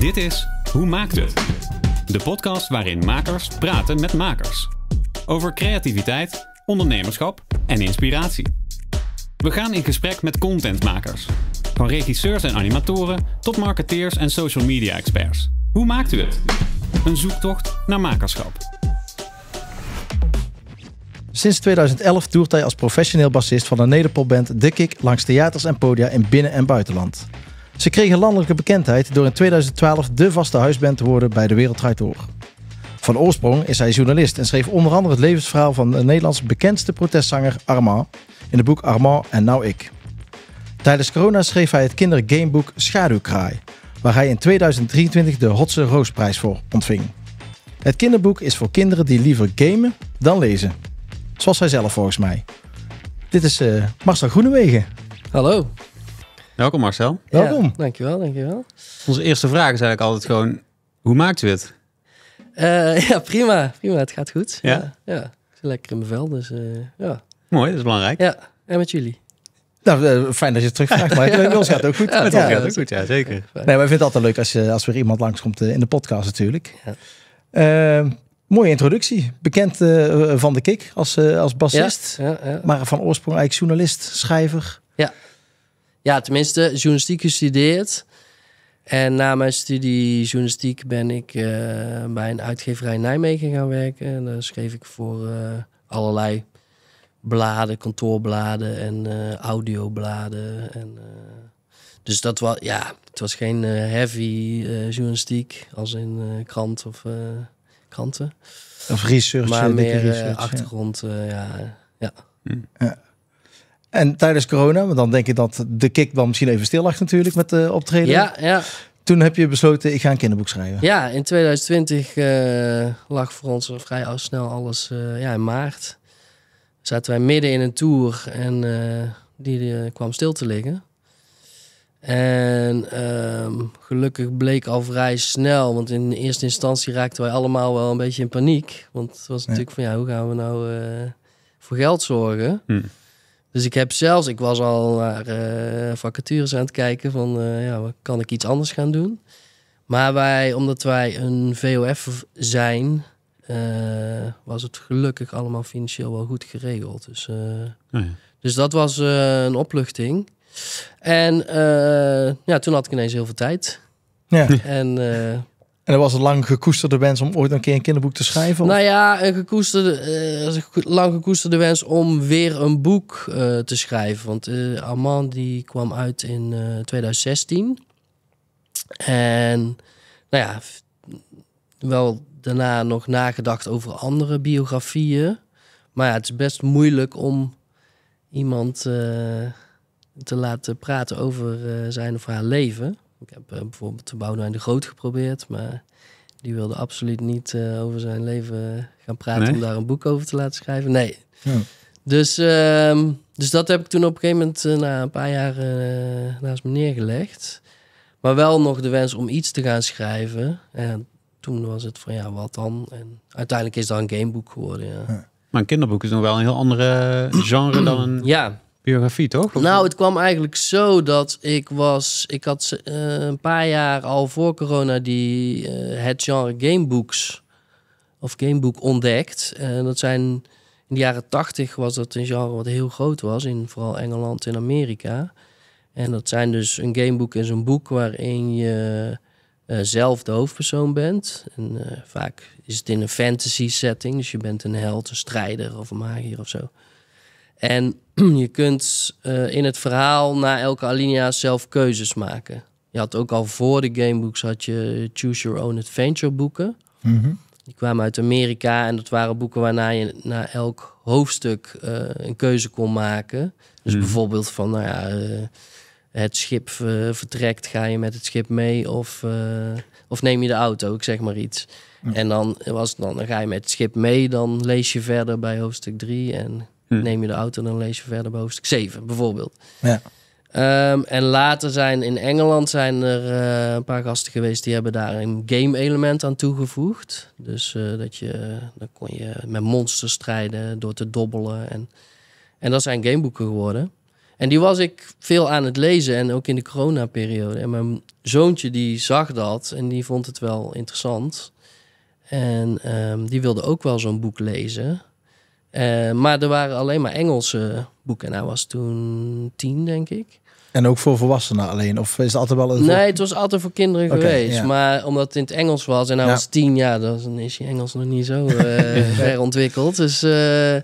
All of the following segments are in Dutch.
Dit is Hoe Maakt Het? De podcast waarin makers praten met makers. Over creativiteit, ondernemerschap en inspiratie. We gaan in gesprek met contentmakers. Van regisseurs en animatoren tot marketeers en social media experts. Hoe maakt u het? Een zoektocht naar makerschap. Sinds 2011 toert hij als professioneel bassist van de nederpopband The Kick langs theaters en podia in binnen- en buitenland. Ze kregen landelijke bekendheid door in 2012 de vaste huisband te worden bij De Wereldraad Door. Van oorsprong is hij journalist en schreef onder andere het levensverhaal van de Nederlands bekendste protestzanger Armand in het boek Armand en Nou Ik. Tijdens corona schreef hij het kindergameboek Schaduwkraai, waar hij in 2023 de Hotse Roosprijs voor ontving. Het kinderboek is voor kinderen die liever gamen dan lezen. Zoals hij zelf volgens mij. Dit is eh, Marcel Groenewegen. Hallo. Welkom Marcel. Welkom. Ja, dankjewel, dankjewel. Onze eerste vraag is eigenlijk altijd gewoon, hoe maakt u het? Eh, ja, prima, prima. Het gaat goed. Ja? Ja, lekker in mijn vel, dus eh, ja. Mooi, dat is belangrijk. Ja, en met jullie? Nou, eh, fijn dat je het terugvraagt, maar ons gaat ook goed. Ja, met ons gaat het ook goed, ja, zeker. Nee, we vinden het altijd leuk als, je, als weer iemand langskomt in de podcast natuurlijk. Ja. Ehm, mooie introductie. Bekend van de Kik als, uh, als bassist, maar van oorsprong eigenlijk journalist, schrijver. Ja. Ja, tenminste, journalistiek gestudeerd. En na mijn studie journalistiek ben ik eh, bij een uitgeverij in Nijmegen gaan werken. En daar schreef ik voor eh, allerlei bladen, kantoorbladen en eh, audiobladen. En, dus dat was, ja, het was geen heavy journalistiek als in krant of kranten. Of research. Maar meer research, achtergrond, ja. ja. ja. En tijdens corona, want dan denk ik dat de kick dan misschien even stil lag natuurlijk met de optreden. Ja, ja. Toen heb je besloten, ik ga een kinderboek schrijven. Ja, in 2020 eh, lag voor ons vrij al snel alles. Eh, ja, in maart zaten wij midden in een tour en eh, die, kwam stil te liggen. En ehm, gelukkig bleek al vrij snel, want in eerste instantie raakten wij allemaal wel een beetje in paniek. Want het was natuurlijk van, ja, hoe gaan we nou voor geld zorgen? Hmm. Dus ik heb zelfs, ik was al naar eh, vacatures aan het kijken van, eh, ja, kan ik iets anders gaan doen? Maar wij, omdat wij een VOF zijn, eh, was het gelukkig allemaal financieel wel goed geregeld. Dus, oh ja. dus dat was een opluchting. En ja, toen had ik ineens heel veel tijd. Ja. En en dat was het lang gekoesterde wens om ooit een keer een kinderboek te schrijven? Nou ja, een, gekoesterde, eh, lang gekoesterde wens om weer een boek eh, te schrijven. Want uh, Armand die kwam uit in 2016. En nou ja, wel daarna nog nagedacht over andere biografieën. Maar ja, het is best moeilijk om iemand te laten praten over zijn of haar leven. Ik heb eh, bijvoorbeeld de Boudewijn de Groot geprobeerd, maar die wilde absoluut niet eh, over zijn leven gaan praten om daar een boek over te laten schrijven. Nee. Dus, ehm, dus dat heb ik toen op een gegeven moment eh, na een paar jaar naast me neergelegd. Maar wel nog de wens om iets te gaan schrijven. En toen was het van ja, wat dan? En uiteindelijk is dat een gameboek geworden. Ja. Maar een kinderboek is nog wel een heel andere genre dan een. Ja, biografie, toch? nou, het kwam eigenlijk zo dat ik was... Ik had eh, een paar jaar al voor corona die, eh, het genre gamebooks of gamebook ontdekt. En eh, dat zijn... In de jaren tachtig was dat een genre wat heel groot was. In vooral Engeland en Amerika. En dat zijn dus een gamebook is een boek waarin je... zelf de hoofdpersoon bent. En vaak is het in een fantasy setting, dus je bent een held, een strijder of een magier of zo. En je kunt eh, in het verhaal na elke alinea zelf keuzes maken. Je had ook al voor de gamebooks had je Choose Your Own Adventure boeken. Mhm. Die kwamen uit Amerika en dat waren boeken waarna je na elk hoofdstuk eh, een keuze kon maken. Dus mhm. bijvoorbeeld van, nou ja, eh, het schip vertrekt, ga je met het schip mee of, of neem je de auto, ik zeg maar iets. En dan, was dan, dan ga je met het schip mee, dan lees je verder bij hoofdstuk 3 en Hm. Neem je de auto, dan lees je verder bovenste zeven 7 bijvoorbeeld. Ja. Ehm, en later zijn in Engeland zijn er eh, een paar gasten geweest die hebben daar een game element aan toegevoegd. Dus eh, dat je, dan kon je met monsters strijden door te dobbelen. En, en dat zijn gameboeken geworden. En die was ik veel aan het lezen en ook in de coronaperiode. En mijn zoontje die zag dat en die vond het wel interessant. En ehm, die wilde ook wel zo'n boek lezen. Eh, maar er waren alleen maar Engelse boeken. En hij was toen tien, denk ik. En ook voor volwassenen alleen? Of is het altijd wel een... Nee, het was altijd voor kinderen geweest. Maar omdat het in het Engels was en hij was tien jaar... dan is je Engels nog niet zo uh, eh, ver ontwikkeld. Dus eh,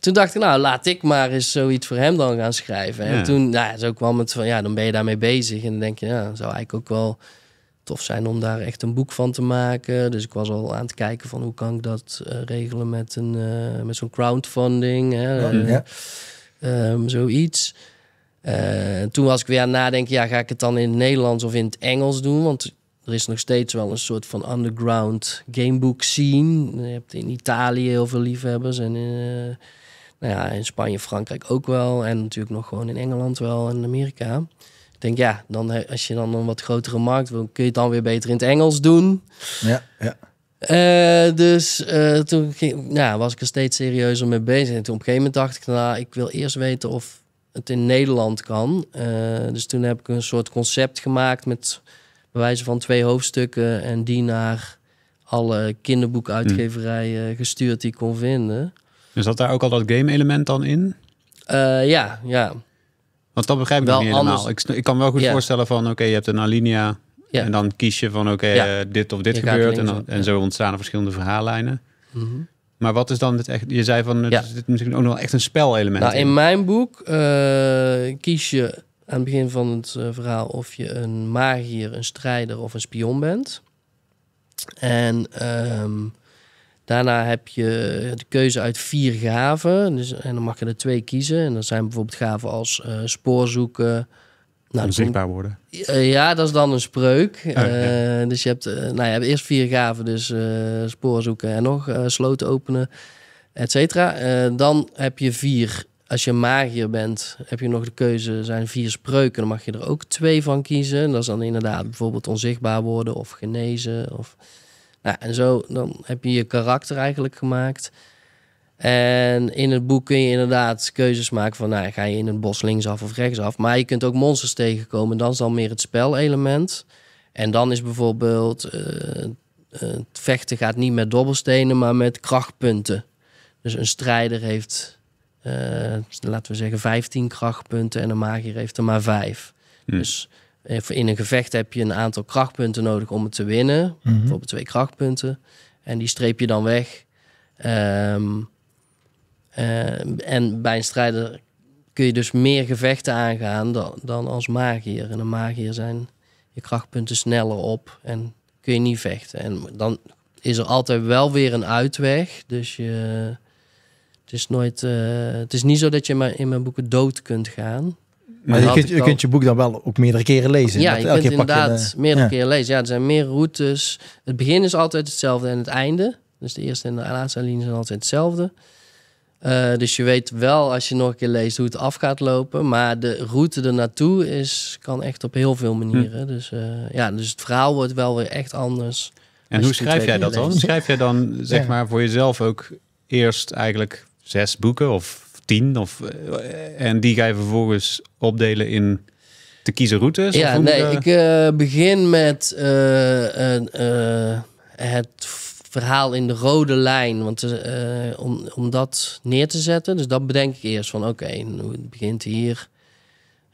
toen dacht ik, nou, laat ik maar eens zoiets voor hem dan gaan schrijven. En toen, nou, zo kwam het van, ja, dan ben je daarmee bezig. En dan denk je, ja, zou eigenlijk ook wel tof zijn om daar echt een boek van te maken. Dus ik was al aan het kijken van hoe kan ik dat eh, regelen met, een, eh, met zo'n crowdfunding. Hè? Eh, ehm, zoiets. toen was ik weer aan het nadenken, ja, ga ik het dan in het Nederlands of in het Engels doen? Want er is nog steeds wel een soort van underground gamebook scene. Je hebt in Italië heel veel liefhebbers en in, nou ja, in Spanje, Frankrijk ook wel. En natuurlijk nog gewoon in Engeland wel en Amerika denk, ja, dan, eh, als je dan een wat grotere markt wil, kun je het dan weer beter in het Engels doen. Ja, ja. Eh, dus eh, toen ging, ja, nou, was ik er steeds serieuzer mee bezig. En toen op een gegeven moment dacht ik, nou, ik wil eerst weten of het in Nederland kan. dus toen heb ik een soort concept gemaakt met bewijzen van twee hoofdstukken en die naar alle kinderboekuitgeverijen hmm. gestuurd die ik kon vinden. Dus zat daar ook al dat game-element dan in? ja, ja. Want dat begrijp ik wel niet helemaal. Ik, kan wel goed voorstellen van, oké, je hebt een alinea. En dan kies je van, oké, eh, dit of dit gebeurt. En, dan, zo ontstaan verschillende verhaallijnen. Mhm. Maar wat is dan het echt? Je zei van, het is dit misschien ook nog wel echt een spelelement. Nou, in, mijn boek eh, kies je aan het begin van het eh, verhaal of je een magier, een strijder of een spion bent. En... Um, Daarna heb je de keuze uit vier gaven. Dus, en dan mag je er twee kiezen. En dat zijn bijvoorbeeld gaven als eh, spoorzoeken. Nou, worden. Eh, ja, dat is dan een spreuk. Oh, eh, dus je hebt, nou, je hebt eerst vier gaven. Dus spoorzoeken en nog sloot openen, et cetera. dan heb je vier... Als je magier bent, heb je nog de keuze. zijn vier spreuken. Dan mag je er ook twee van kiezen. En dat is dan inderdaad bijvoorbeeld onzichtbaar worden of genezen. Of... Ja, en zo dan heb je je karakter eigenlijk gemaakt. En in het boek kun je inderdaad keuzes maken van, nou, ga je in het bos linksaf of rechtsaf. Maar je kunt ook monsters tegenkomen. Dan is dan meer het spelelement. En dan is bijvoorbeeld, eh, het vechten gaat niet met dobbelstenen, maar met krachtpunten. Dus een strijder heeft, eh, laten we zeggen, 15 krachtpunten en een magier heeft er maar 5. Hmm. Dus in een gevecht heb je een aantal krachtpunten nodig om het te winnen. Mhm. Bijvoorbeeld twee krachtpunten. En die streep je dan weg. Ehm, eh, en bij een strijder kun je dus meer gevechten aangaan dan, dan als magier. En een magier zijn je krachtpunten sneller op en kun je niet vechten. En dan is er altijd wel weer een uitweg. Dus je, het is nooit. Eh, het is niet zo dat je maar in mijn boeken dood kunt gaan. Maar je kunt, je boek dan wel ook meerdere keren lezen. Ja, je kunt inderdaad meerdere keren lezen. Ja, er zijn meer routes. Het begin is altijd hetzelfde en het einde. Dus de eerste en de laatste linie zijn altijd hetzelfde. Eh, dus je weet wel als je nog een keer leest hoe het af gaat lopen. Maar de route er naartoe is, kan echt op heel veel manieren. Hm. Dus, eh, ja, dus het verhaal wordt wel weer echt anders. En hoe schrijf jij dat dan? Schrijf jij dan zeg maar voor jezelf ook eerst eigenlijk zes boeken of tien. Of, eh, en die ga je vervolgens opdelen in te kiezen routes? Ja, nee, eh? ik eh, begin met het verhaal in de rode lijn. Want om, om dat neer te zetten, dus dat bedenk ik eerst van oké, okay, nou, het begint hier.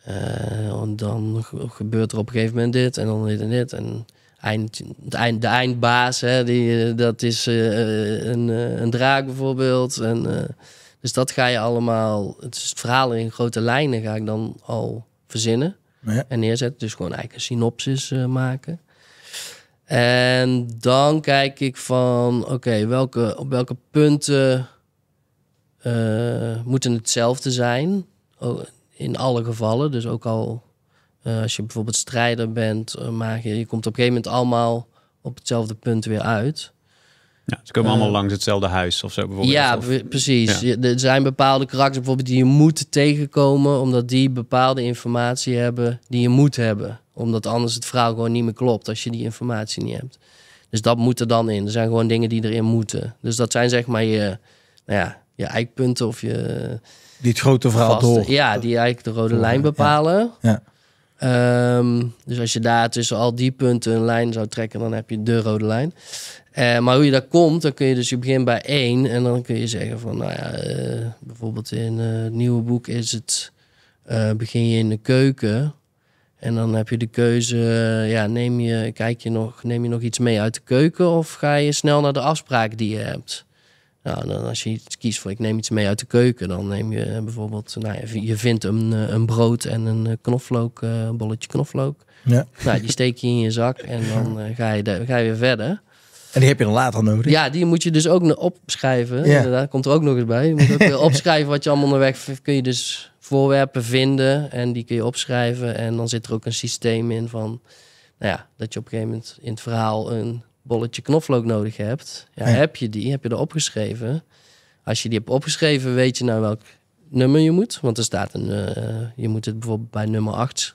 en dan gebeurt er op een gegeven moment dit en dan dit en dit. En eind, de, eind, de eindbaas, hè, die, dat is een, een draak bijvoorbeeld. En, dus dat ga je allemaal, het, is het verhaal in grote lijnen ga ik dan al verzinnen en neerzetten. Dus gewoon eigenlijk een synopsis eh, maken. En dan kijk ik van, oké, welke, op welke punten uh, moeten hetzelfde zijn? Oh, in alle gevallen. Dus ook al eh, als je bijvoorbeeld strijder bent, maar je, je, komt op een gegeven moment allemaal op hetzelfde punt weer uit. Ja, ze komen allemaal eh, langs hetzelfde huis of zo bijvoorbeeld. Ja, precies. Er zijn bepaalde karakters bijvoorbeeld die je moet tegenkomen, omdat die bepaalde informatie hebben die je moet hebben. Omdat anders het verhaal gewoon niet meer klopt als je die informatie niet hebt. Dus dat moet er dan in. Er zijn gewoon dingen die erin moeten. Dus dat zijn zeg maar je, nou ja, je eikpunten of je... Die het grote verhaal door. Ja, die eigenlijk de rode lijn bepalen. ja. Ehm, dus als je daar tussen al die punten een lijn zou trekken, dan heb je de rode lijn. Eh, maar hoe je daar komt, dan kun je dus je begint bij één. En dan kun je zeggen van, nou ja, eh, bijvoorbeeld in uh, het nieuwe boek is het, begin je in de keuken. En dan heb je de keuze, ja, neem je, kijk je nog, neem je nog iets mee uit de keuken of ga je snel naar de afspraak die je hebt? Nou, dan als je iets kiest voor ik neem iets mee uit de keuken, dan neem je eh, bijvoorbeeld, nou, je vindt een, eh, een brood en een eh, knoflook, een bolletje knoflook. Ja. Nou, die steek je in je zak en dan ga, je de, ga je weer verder. En die heb je dan later nodig. Ja, die moet je dus ook opschrijven. Ja. komt er ook nog eens bij. Je moet ook opschrijven wat je allemaal onderweg kun je dus voorwerpen vinden en die kun je opschrijven. En dan zit er ook een systeem in van, nou ja, dat je op een gegeven moment in het verhaal een bolletje knoflook nodig hebt, ja, heb je die, heb je er opgeschreven. Als je die hebt opgeschreven, weet je naar nou welk nummer je moet. Want er staat een, eh, je moet het bijvoorbeeld bij nummer 8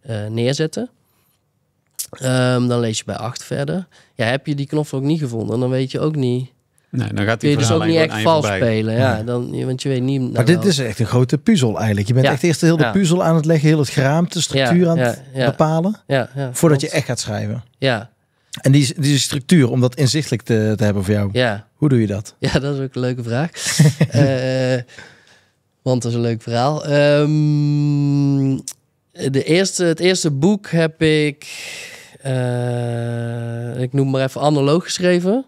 eh, neerzetten. Ehm, dan lees je bij 8 verder. Ja, heb je die knoflook niet gevonden, dan weet je ook niet. Nee, dan gaat Kun je dus ook niet echt vals spelen. Ja, Dan, want je weet niet. maar nou dit is echt een grote puzzel eigenlijk. Je bent echt eerst heel de puzzel aan het leggen, heel het geraamte, structuur aan het bepalen. Voordat je echt gaat schrijven. Ja, en die, die structuur, om dat inzichtelijk te, te hebben voor jou. Ja. Hoe doe je dat? Ja, dat is ook een leuke vraag. Eh, want dat is een leuk verhaal. Ehm, de eerste, het eerste boek heb ik, eh, ik noem maar even analoog geschreven.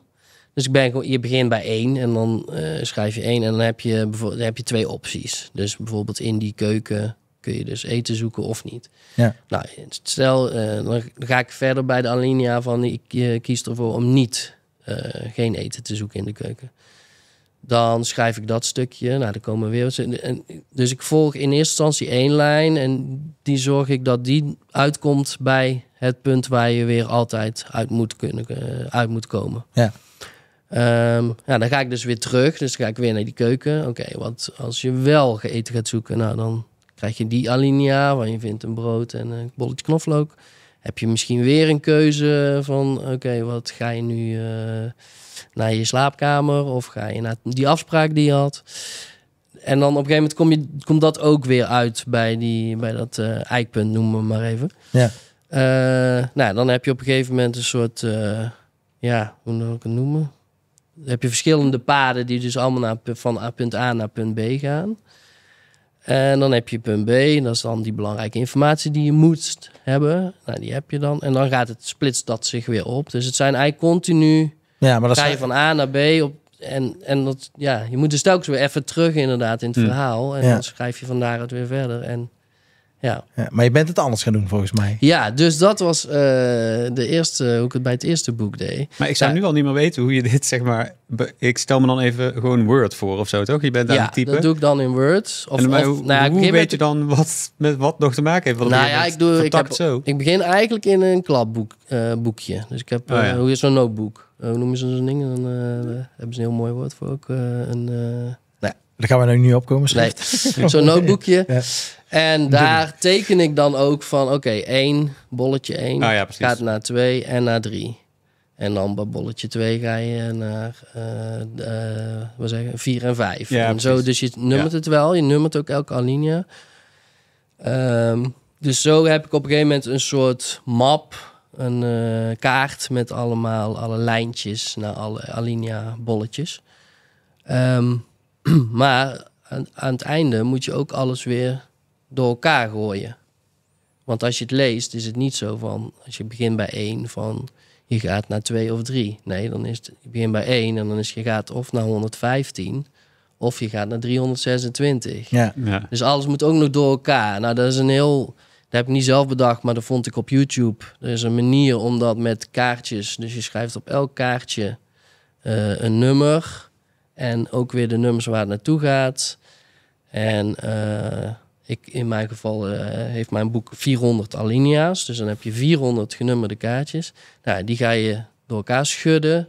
Dus ik ben je begint bij één en dan eh, schrijf je één en dan heb je, dan heb je twee opties. Dus bijvoorbeeld in die keuken kun je dus eten zoeken of niet. Ja. Nou, stel, eh, dan ga ik verder bij de alinea van ik eh, kies ervoor om niet eh, geen eten te zoeken in de keuken. Dan schrijf ik dat stukje. Nou, er komen weer En, dus ik volg in eerste instantie één lijn. En die zorg ik dat die uitkomt bij het punt waar je weer altijd uit moet, kunnen, uit moet komen. Ja. Um, ja, dan ga ik dus weer terug. Dus dan ga ik weer naar die keuken. Oké, want als je wel eten gaat zoeken, nou dan krijg je die alinea waar je vindt een brood en een bolletje knoflook. Heb je misschien weer een keuze van oké, wat ga je nu eh, naar je slaapkamer of ga je naar die afspraak die je had? En dan op een gegeven moment kom je, komt dat ook weer uit bij, die, bij dat eh, eikpunt, noemen we maar even. Ja. Eh, nou, dan heb je op een gegeven moment een soort, ja, hoe moet ik het noemen? Dan heb je verschillende paden die dus allemaal naar, van punt A naar punt B gaan. En dan heb je punt B, en dat is dan die belangrijke informatie die je moet hebben. Nou, die heb je dan. En dan gaat het splits dat zich weer op. Dus het zijn eigenlijk continu. Ja, maar dat ga je van A naar B op. En, en dat, ja, je moet dus telkens weer even terug inderdaad in het mm. verhaal. En dan schrijf je van daaruit weer verder. En ja. Maar je bent het anders gaan doen volgens mij. Ja, dus dat was eh, de eerste, hoe ik het bij het eerste boek deed. Maar ik zou nu al niet meer weten hoe je dit zeg maar. Ik stel me dan even gewoon Word voor of zo, toch? Je bent daar ja, type. typen. Dat doe ik dan in Word. Of, en, maar, of, nou, hoe, weet je dan wat met wat nog te maken heeft? nou ja, ik doe. Ik, heb, zo. ik begin eigenlijk in een kladboek eh, boekje. Dus ik heb oh, eh, hoe is zo'n notebook? hoe noemen ze zo'n ding? Dan hebben ze een heel mooi woord voor ook een daar gaan we nou nu niet opkomen. Nee. Zo'n notebookje. Ja. En daar teken ik dan ook van, oké, één, bolletje één, ah, ja, gaat naar twee en naar drie. En dan bij bolletje 2 ga je naar uh, zeggen, 4 en 5. Ja, en zo, dus je nummert het wel. Je nummert ook elke alinea. Ehm, dus zo heb ik op een gegeven moment een soort map, een eh, kaart met allemaal alle lijntjes naar alle alinea bolletjes. Um, maar aan, het einde moet je ook alles weer door elkaar gooien. Want als je het leest, is het niet zo van als je begint bij één, van je gaat naar twee of drie. Nee, dan is het, je begint bij één en dan is je gaat of naar 115 of je gaat naar 326. Ja. Dus alles moet ook nog door elkaar. Nou, dat is een heel. Dat heb ik niet zelf bedacht, maar dat vond ik op YouTube. Er is een manier om dat met kaartjes. Dus je schrijft op elk kaartje eh, een nummer en ook weer de nummers waar het naartoe gaat. En eh, ik, in mijn geval eh, heeft mijn boek 400 alinea's. Dus dan heb je 400 genummerde kaartjes. Nou, die ga je door elkaar schudden.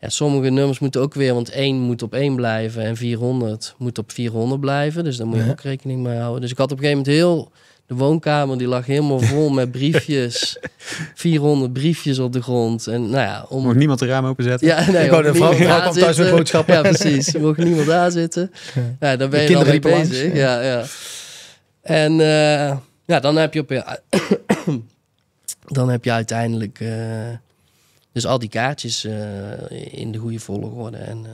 Ja, sommige nummers moeten ook weer, want 1 moet op 1 blijven en 400 moet op 400 blijven. Dus daar moet je ook rekening mee houden. Dus ik had op een gegeven moment heel de woonkamer die lag helemaal vol met briefjes. 400 briefjes op de grond. En nou ja, om... Mocht niemand de ramen openzetten? Ja, nee. Ik wou vrouw, thuis met boodschappen. Ja, precies. Mocht niemand daar zitten. Ja, dan ben je dan mee bezig. ja. ja. En eh, ja, dan heb je op je... dan heb je uiteindelijk... Eh, dus al die kaartjes eh, in de goede volgorde. En...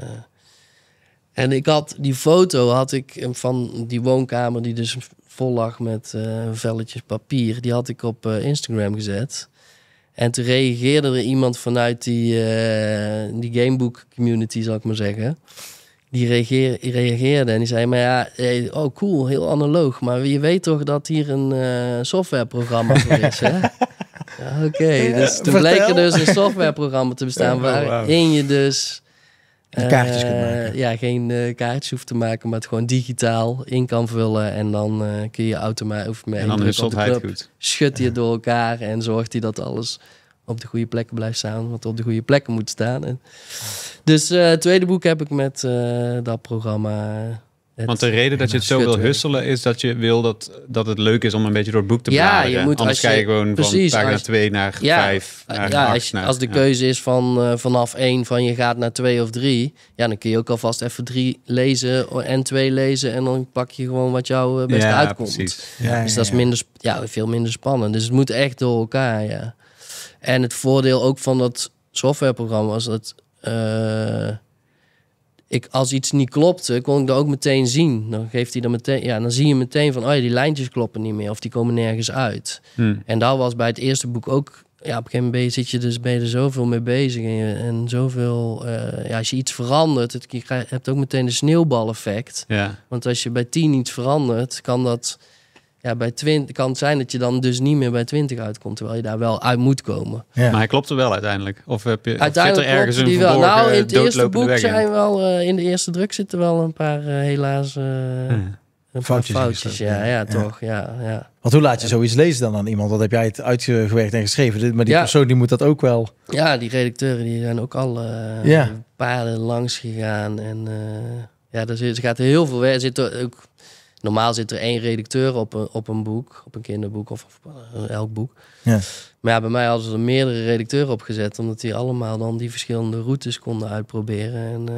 En ik had die foto had ik van die woonkamer die dus vol lag met eh, velletjes papier. Die had ik op eh, Instagram gezet. En toen reageerde er iemand vanuit die, eh, die gamebook community, zal ik maar zeggen. Die reageer, reageerde en die zei: Maar ja, oh cool, heel analoog. Maar je weet toch dat hier een softwareprogramma voor is, hè? Oké, dus toen bleek er dus een softwareprogramma te bestaan... Nou, waarin je dus en kaartjes eh, maken. Ja, geen eh, kaartjes hoeft te maken, maar het gewoon digitaal in kan vullen. En dan eh, kun je automatisch of met en dan goed. Schudt je door elkaar en zorgt hij dat alles op de goede plekken blijft staan, wat op de goede plekken moet staan. En dus het tweede boek heb ik met dat programma want de reden dat je het zo wil husselen is dat je wil dat, dat het leuk is om een beetje door het boek te bladeren. je moet, Anders als je, gewoon precies, van pagina 2 naar 5, ja, naar ja, als, als de keuze is van eh, vanaf 1 van je gaat naar 2 of 3, ja, dan kun je ook alvast even 3 lezen en 2 lezen en dan pak je gewoon wat jou uh, eh, best uitkomt. dus dat is minder, ja, veel minder spannend. Dus het moet echt door elkaar, ja. En het voordeel ook van dat softwareprogramma was dat... Eh, ik, als iets niet klopte, kon ik dat ook meteen zien. Dan, geeft hij dan, meteen, ja, dan zie je meteen van, oh ja, die lijntjes kloppen niet meer of die komen nergens uit. Hmm. En dat was bij het eerste boek ook, ja, op een gegeven moment zit je dus, ben je er zoveel mee bezig en, en zoveel, uh, ja, als je iets verandert, het, je hebt ook meteen de sneeuwbaleffect. Ja. Want als je bij tien iets verandert, kan dat ja, bij 20 kan het zijn dat je dan dus niet meer bij 20 uitkomt, terwijl je daar wel uit moet komen. Maar hij klopt er wel uiteindelijk. Of heb eh, je uiteindelijk er ergens een die wel. Nou, in het eerste boek zijn wel eh, in de eerste druk zitten wel een paar eh, helaas een foutjes. Paar foutjes. Ja, ja, toch. Ja, ja. Want hoe laat je zoiets lezen dan aan iemand? wat heb jij het uitgewerkt en geschreven. Maar die persoon die moet dat ook wel. Ja, die redacteuren die zijn ook al paarden langs gegaan en ja, er, is er gaat heel veel weg. Er zit ook Normaal zit er één redacteur op een, op een boek, op een kinderboek of, eh, elk boek. Ja. Maar ja, bij mij hadden ze er meerdere redacteuren opgezet, omdat die allemaal dan die verschillende routes konden uitproberen. En,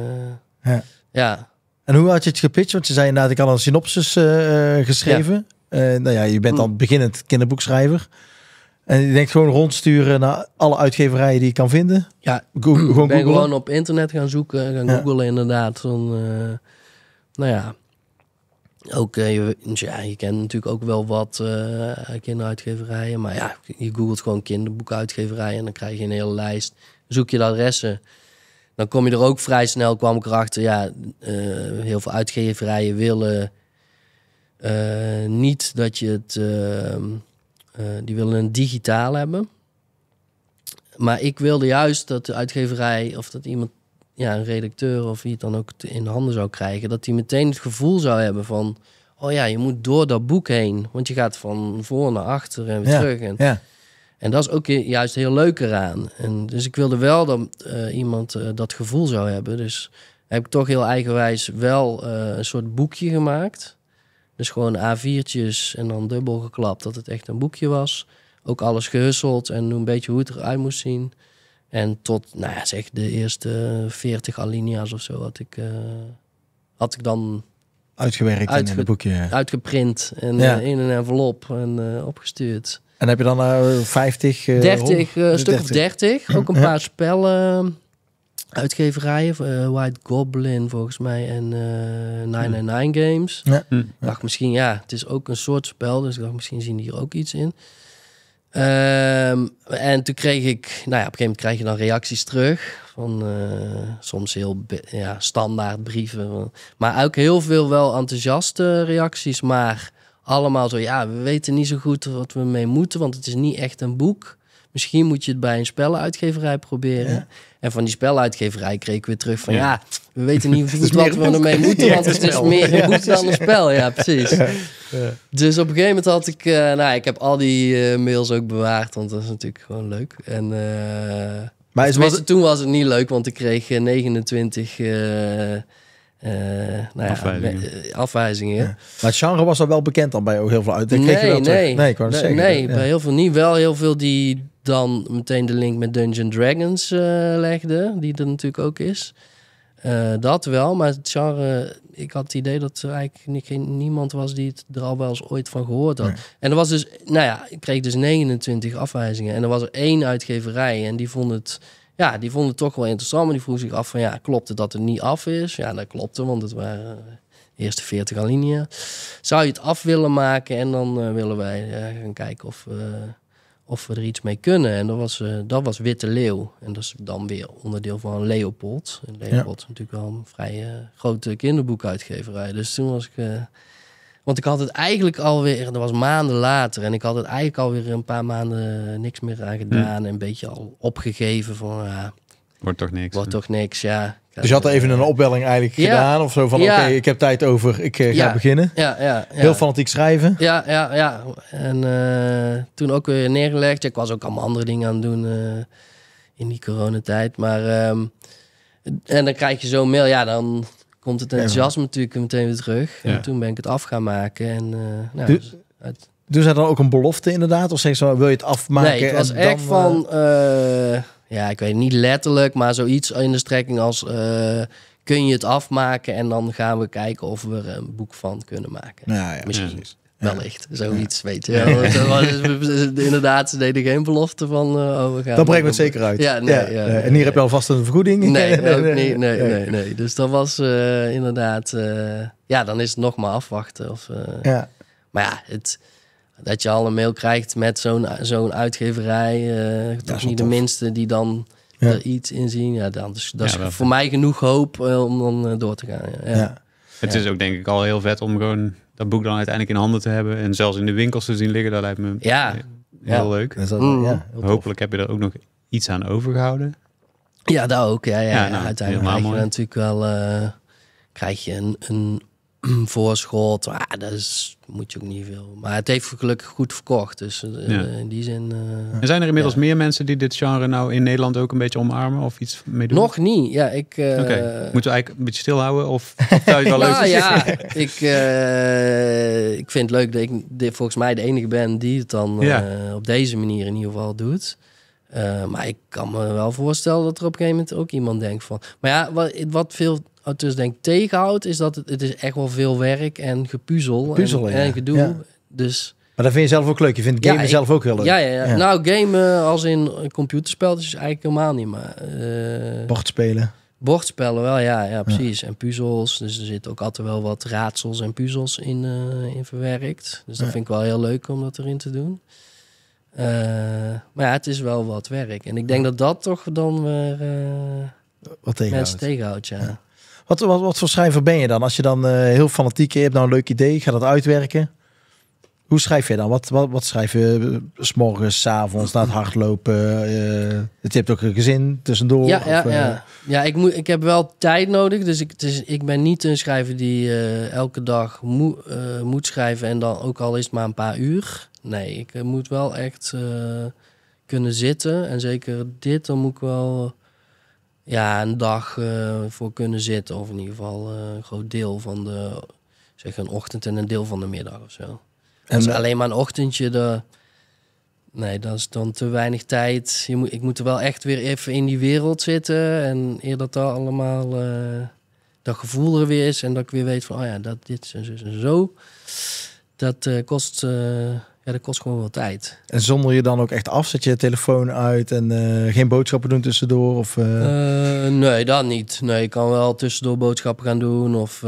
eh, ja. ja. En hoe had je het gepitcht? Want je zei inderdaad, ik had een synopsis eh, geschreven. Ja. nou ja, je bent dan mm. beginnend kinderboekschrijver. En je denkt gewoon rondsturen naar alle uitgeverijen die je kan vinden. Ja, gewoon gewoon op internet gaan zoeken, gaan googelen inderdaad. nou ja, ook, eh, je, ja, je kent natuurlijk ook wel wat eh, kinderuitgeverijen. Maar ja, je googelt gewoon kinderboekuitgeverijen en dan krijg je een hele lijst. Zoek je de adressen. Dan kom je er ook vrij snel, kwam ik erachter, ja, eh, heel veel uitgeverijen willen niet dat je het, die willen een digitaal hebben. Maar ik wilde juist dat de uitgeverij of dat iemand ja, een redacteur of wie het dan ook in handen zou krijgen, dat hij meteen het gevoel zou hebben van, oh ja, je moet door dat boek heen, want je gaat van voor naar achter en weer terug. En, ja. en dat is ook juist heel leuk eraan. En dus ik wilde wel dat eh, iemand eh, dat gevoel zou hebben. Dus heb ik toch heel eigenwijs wel eh, een soort boekje gemaakt. Dus gewoon A4'tjes en dan dubbel geklapt dat het echt een boekje was. Ook alles gehusseld en een beetje hoe het eruit moest zien. En tot, nou ja, zeg de eerste 40 alinea's of zo had ik, eh, had ik dan. Uitgewerkt in het boekje. Uitgeprint en eh, in een envelop en eh, opgestuurd. En heb je dan 50? 30, een stuk of 30. Ook een paar spellen. Uitgeverijen, White Goblin volgens mij en Nine Nine Games. Ja. Ik hm. dacht misschien, ja, het is ook een soort spel, dus ik dacht misschien zien die hier ook iets in. Ehm, en toen kreeg ik, nou ja, op een gegeven moment krijg je dan reacties terug. Van eh, soms heel ja, standaard brieven. Maar ook heel veel wel enthousiaste reacties. Maar allemaal zo, ja, we weten niet zo goed wat we mee moeten. Want het is niet echt een boek. Misschien moet je het bij een speluitgeverij proberen. En van die speluitgeverij kreeg ik weer terug van... ja, we weten niet goed wat we ermee moeten... want het is meer een boek dan een spel. Ja, precies. Dus op een gegeven moment had ik... Eh, nou, ik heb al die eh, mails ook bewaard... want dat is natuurlijk gewoon leuk. En... Eh, maar toen was het niet leuk, want ik kreeg 29 nou afwijzingen. Maar het genre was al wel bekend dan bij ook heel veel uit. Nee, nee, nee, nee bij heel veel niet. Wel heel veel die dan meteen de link met Dungeon Dragons uh, legde, die er natuurlijk ook is. Eh, dat wel, maar het genre, ik had het idee dat er eigenlijk geen, niemand was die het er al wel eens ooit van gehoord had. En er was dus, nou ja, ik kreeg dus 29 afwijzingen. En er was er één uitgeverij en die vond het, ja, die vond het toch wel interessant. Maar die vroeg zich af van, ja, klopt het dat het niet af is? Ja, dat klopte, want het waren de eerste 40 alinea. Zou je het af willen maken en dan eh, willen wij gaan kijken of of we er iets mee kunnen. En dat was, uh, dat was Witte Leeuw. En dat is dan weer onderdeel van Leopold. En Leopold ja. is natuurlijk wel een vrij eh, grote kinderboekuitgeverij. Dus toen was ik... Eh, want ik had het eigenlijk alweer... Dat was maanden later. En ik had het eigenlijk alweer een paar maanden niks meer aan gedaan. En een beetje al opgegeven van... Wordt toch niks. Wordt toch niks, ja. Dus je had even een opbelling eigenlijk gedaan of zo van ja. oké, ik heb tijd over, ik eh, ga beginnen. Ja, ja, Heel fanatiek schrijven. Ja, ja, ja. En eh, toen ook weer neergelegd. Ik was ook allemaal andere dingen aan het doen eh, in die coronatijd. Maar, ehm, en dan krijg je zo'n mail, ja dan komt het enthousiasme natuurlijk meteen weer terug. En toen ben ik het af gaan maken. En, nou, dus uit... doen dan ook een belofte inderdaad? Of zeggen ze, wil je het afmaken? Nee, was echt van ja, ik weet niet letterlijk, maar zoiets in de strekking als eh, kun je het afmaken en dan gaan we kijken of we er een boek van kunnen maken. nou ja Misschien. Precies. Wellicht, zoiets, weet je. Ja. Eh, inderdaad, ze deden geen belofte van... Eh, oh, we gaan dat brengt het zeker uit. Ja, nee, ja. en hier heb je alvast een vergoeding. Nee, nee, nee, nee, nee, Dus dat was inderdaad... ja, dan is het nog maar afwachten. Of, ja. Maar ja, het, dat je al een mail krijgt met zo'n zo'n uitgeverij. Uh, niet de minste die dan er iets in zien. Ja, dan, dus, dat is voor mij genoeg hoop eh, om dan eh, door te gaan. Ja. ja. Het is ook denk ik al heel vet om gewoon dat boek dan uiteindelijk in handen te hebben. En zelfs in de winkels te zien liggen. Dat lijkt me ja. heel leuk. Mm. Hopelijk heb je er ook nog iets aan overgehouden. Ja, dat ook. Ja, ja, nou, uiteindelijk krijg je natuurlijk wel krijg je een, een voorschot. Ah, dat is, moet je ook niet veel. Maar het heeft gelukkig goed verkocht. Dus eh, die zin. Uh, zijn er inmiddels meer mensen die dit genre nou in Nederland ook een beetje omarmen of iets mee doen? Nog niet. Ja, ik. Eh, Moeten we eigenlijk een beetje stilhouden of, of wel leuk? zijn? Nou ja, ik, ik vind het leuk dat ik volgens mij de enige ben die het dan op deze manier in ieder geval doet. maar ik kan me wel voorstellen dat er op een gegeven moment ook iemand denkt van. Maar ja, wat, wat veel dus denk tegenhoudt, is dat het, het is echt wel veel werk en gepuzzel en, en, gedoe. Dus... Maar dat vind je zelf ook leuk. Je vindt gamen zelf ook heel leuk. Ja, ja, ja. nou gamen als in computerspelletjes is eigenlijk helemaal niet. Maar, uh, Bordspelen. Bordspellen wel, ja, ja precies. En puzzels. Dus er zit ook altijd wel wat raadsels en puzzels in, eh, in verwerkt. Dus dat vind ik wel heel leuk om dat erin te doen. Eh, maar ja, het is wel wat werk. En ik denk dat dat toch dan weer... wat Mensen tegenhoudt, ja. Wat, wat, wat voor schrijver ben je dan? Als je dan eh, heel fanatiek, hebt nou een leuk idee, ga dat uitwerken. Hoe schrijf je dan? Wat, wat, wat schrijf je eh, s morgens, avonds, na het hardlopen? Eh? je hebt ook een gezin tussendoor? Ja, ja. ja ik, moet, ik heb wel tijd nodig. Dus ik, dus ik ben niet een schrijver die elke dag moet moet schrijven. En dan ook al is het maar een paar uur. Nee, ik moet wel echt kunnen zitten. En zeker dit, dan moet ik wel ja, een dag eh, voor kunnen zitten. Of in ieder geval eh, een groot deel van de, zeg een ochtend en een deel van de middag of zo. En dus alleen maar een ochtendje, de, nee, dat is dan te weinig tijd. Je moet, ik moet er wel echt weer even in die wereld zitten. En eer dat dat allemaal, eh, dat gevoel er weer is. En dat ik weer weet van, oh ja, dat, dit is en zo. Dat kost dat kost gewoon wel tijd. En zonder je dan ook echt af? Zet je, telefoon uit en eh, geen boodschappen doen tussendoor? Of, eh? Eh, nee, dat niet. Nee, ik kan wel tussendoor boodschappen gaan doen. Of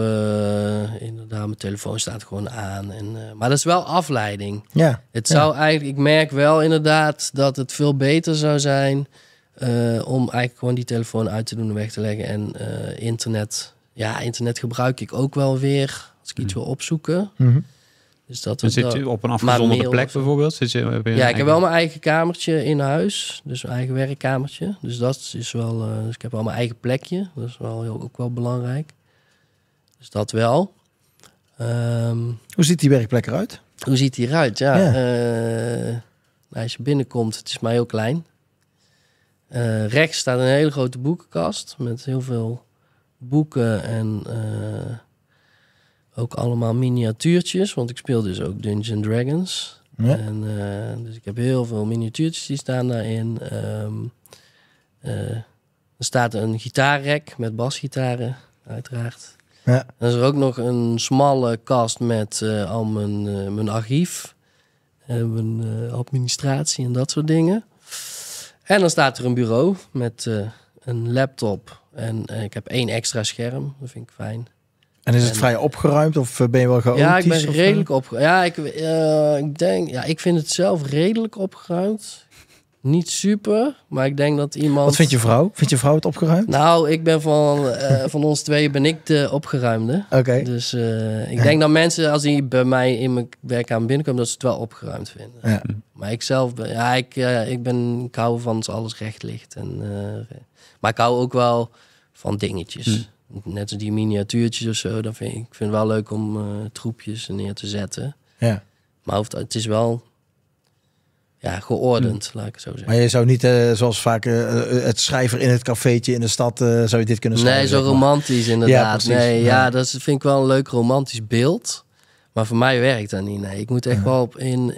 inderdaad, mijn telefoon staat gewoon aan. En, maar dat is wel afleiding. Ja. Het zou eigenlijk, ik merk wel inderdaad dat het veel beter zou zijn om eigenlijk gewoon die telefoon uit te doen en weg te leggen. En internet, ja, internet gebruik ik ook wel weer als ik iets mhm. wil opzoeken. Mhm. Dus dat, en zit je op een afgezonderde plek bijvoorbeeld? Zit je, ja, ik heb wel mijn eigen kamertje in huis. Dus mijn eigen werkkamertje. Dus dat is wel... Eh, dus ik heb wel mijn eigen plekje. Dat is wel heel, ook wel belangrijk. Dus dat wel. Ehm, hoe ziet die werkplek eruit? Hoe ziet die eruit? Ja, eh, als je binnenkomt, het is maar heel klein. Eh, rechts staat een hele grote boekenkast met heel veel boeken en ook allemaal miniatuurtjes, want ik speel dus ook Dungeons Dragons. En, eh, dus ik heb heel veel miniatuurtjes die staan daarin. Ehm, eh, er staat een gitaarrek met basgitaren, uiteraard. Ja. En er is ook nog een smalle kast met eh, al mijn, mijn archief. En mijn administratie en dat soort dingen. En dan staat er een bureau met een laptop. En ik heb één extra scherm. Dat vind ik fijn. En is het vrij opgeruimd of eh, ben je wel chaotisch? Ja, ik ben eh? redelijk opgeruimd. Ja, ik, eh, ik, denk, ja, ik vind het zelf redelijk opgeruimd. Niet super, maar ik denk dat iemand... Wat vindt je vrouw? Vindt je vrouw het opgeruimd? Nou, ik ben van, van ons twee ben ik de opgeruimde. Oké. Dus ik denk dat mensen, als die bij mij in mijn werk aan binnenkomen, dat ze het wel opgeruimd vinden. Ja. Maar ik zelf, ben, ja, ik, ik ben, ik hou van alles recht ligt. En, maar ik hou ook wel van dingetjes. Hm net als die miniatuurtjes of zo, dan vind ik, vind het wel leuk om uh, troepjes neer te zetten. Ja. Maar het is wel ja, geordend, hm. laat ik het zo zeggen. Maar je zou niet, eh, zoals vaak eh, het schrijver in het cafeetje in de stad, zou je dit kunnen schrijven? Nee, zo romantisch inderdaad. nee, ja. dat vind ik wel een leuk romantisch beeld. Maar voor mij werkt dat niet. Nee, ik moet echt wel op in,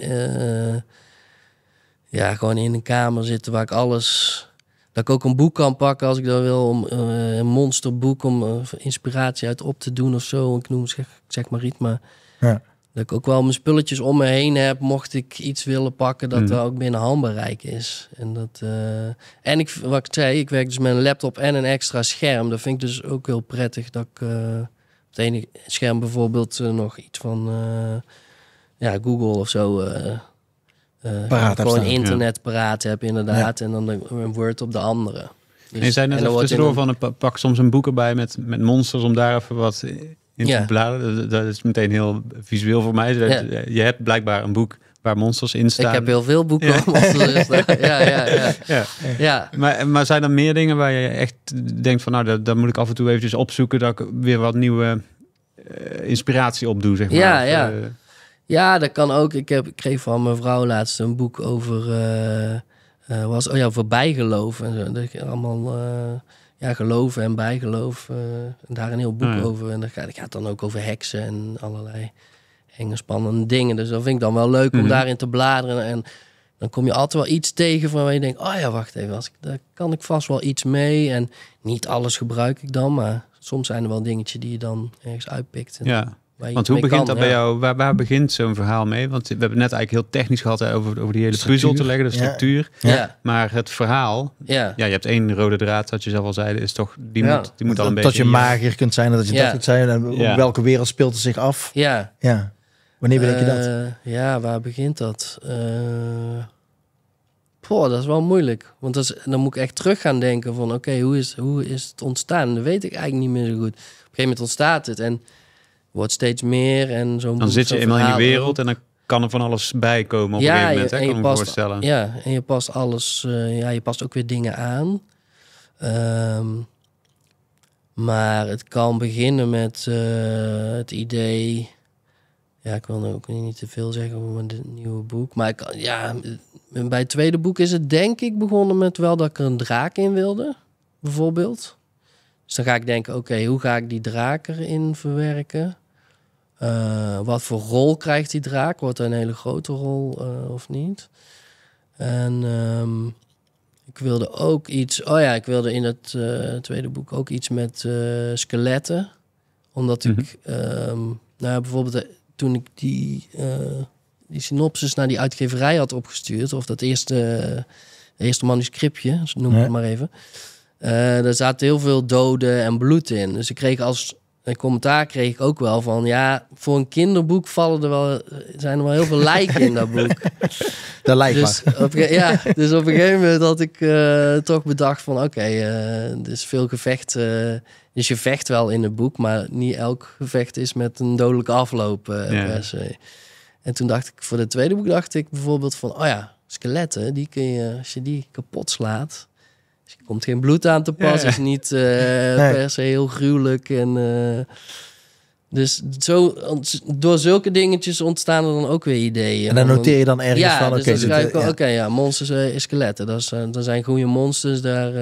ja, gewoon in een kamer zitten waar ik alles dat ik ook een boek kan pakken als ik dat wil. Om, eh, een monsterboek om eh, inspiratie uit op te doen of zo. Ik noem zeg, zeg maar iets. Maar ja. dat ik ook wel mijn spulletjes om me heen heb. Mocht ik iets willen pakken, dat mm. ook binnen handbereik is. En, dat, eh, en ik, wat ik zei, ik werk dus met een laptop en een extra scherm. Dat vind ik dus ook heel prettig. Dat ik op het ene scherm bijvoorbeeld nog iets van ja, Google of zo eh, paraat gewoon internet paraat heb, inderdaad. En dan een Word op de andere. en dus- je zei net tussendoor van een, pak soms een boek erbij met, met monsters om daar even wat in ja. te bladeren. Dat is meteen heel visueel voor mij. Je hebt blijkbaar een boek waar monsters in staan. Ik heb heel veel boeken ja. monsters Ja, ja, ja. ja. Maar, maar zijn er meer dingen waar je echt denkt van... nou, dat, dat moet ik af en toe eventjes opzoeken... dat ik weer wat nieuwe eh, inspiratie opdoe, zeg maar. Ja, ja. Eh, ja, dat kan ook. Ik, heb, ik kreeg van mijn vrouw laatst een boek over, uh, was, oh ja, over bijgeloof. En zo. allemaal eh, ja, geloven en bijgeloof. en daar een heel boek hmm. over. En dat gaat, dan ook over heksen en allerlei enge spannende dingen. Dus dat vind ik dan wel leuk om hmm. daarin te bladeren. En dan kom je altijd wel iets tegen van waar je denkt... oh ja, wacht even, als ik, daar kan ik vast wel iets mee. En niet alles gebruik ik dan, maar soms zijn er wel dingetjes die je dan ergens uitpikt. En ja. Want hoe begint dat bij jou? Waar, waar begint zo'n verhaal mee? Want we hebben net eigenlijk heel technisch gehad over, over die hele puzzel te leggen, de structuur. Ja. Maar het verhaal, ja. ja, je hebt één rode draad, dat je zelf al zei, is toch, die moet, die moet dat, al een beetje... Dat je magier kunt zijn, dat je dat kunt zijn. En op welke wereld speelt het zich af? Ja. ja. Wanneer bedenk je dat? Eh, ja, waar begint dat? Uh... dat is wel moeilijk. Want dat dan moet ik echt terug gaan denken van... oké, hoe, is, hoe is het ontstaan? Dat weet ik eigenlijk niet meer zo goed. Op een gegeven moment ontstaat het. En wordt steeds meer. En zo dan zit je eenmaal in die wereld en dan kan er van alles bij komen op ja, een gegeven moment. kan je, me past, voorstellen. Ja, en je past alles. Eh, ja, je past ook weer dingen aan. Ehm, maar het kan beginnen met eh, het idee. Ja, ik wil nu ook niet te veel zeggen over mijn nieuwe boek. Maar ik, ja, bij het tweede boek is het denk ik begonnen met wel dat ik er een draak in wilde, bijvoorbeeld. Dus dan ga ik denken, oké, hoe ga ik die draak erin verwerken? Eh, wat voor rol krijgt die draak? Wordt er een hele grote rol eh, of niet? En ehm, ik wilde ook iets. Oh ja, ik wilde in het eh, tweede boek ook iets met skeletten. Omdat ik. Mhm. Ehm, nou, bijvoorbeeld toen ik die, die synopsis naar die uitgeverij had opgestuurd. Of dat eerste, eerste manuscriptje, noem het maar even. daar zaten heel veel doden en bloed in. Dus ik kreeg als een commentaar kreeg ik ook wel van ja, voor een kinderboek vallen er wel, zijn er wel heel veel lijken in dat boek. Dat lijkt dus op, ja, dus op een gegeven moment had ik eh, toch bedacht van oké, okay, uh, dus veel gevecht. Eh, dus je vecht wel in het boek, maar niet elk gevecht is met een dodelijke afloop eh, ja. En toen dacht ik, voor het tweede boek dacht ik bijvoorbeeld van oh ja, skeletten, die kun je, als je die kapot slaat, dus er komt geen bloed aan te pas. is niet eh, per se heel gruwelijk. En, eh, dus zo, door zulke dingetjes ontstaan er dan ook weer ideeën. En dan noteer je dan ergens ja, van... Dus oké, okay, dus ja. oké, ja, monsters en eh, skeletten. Dat, is, dat zijn goede monsters, daar...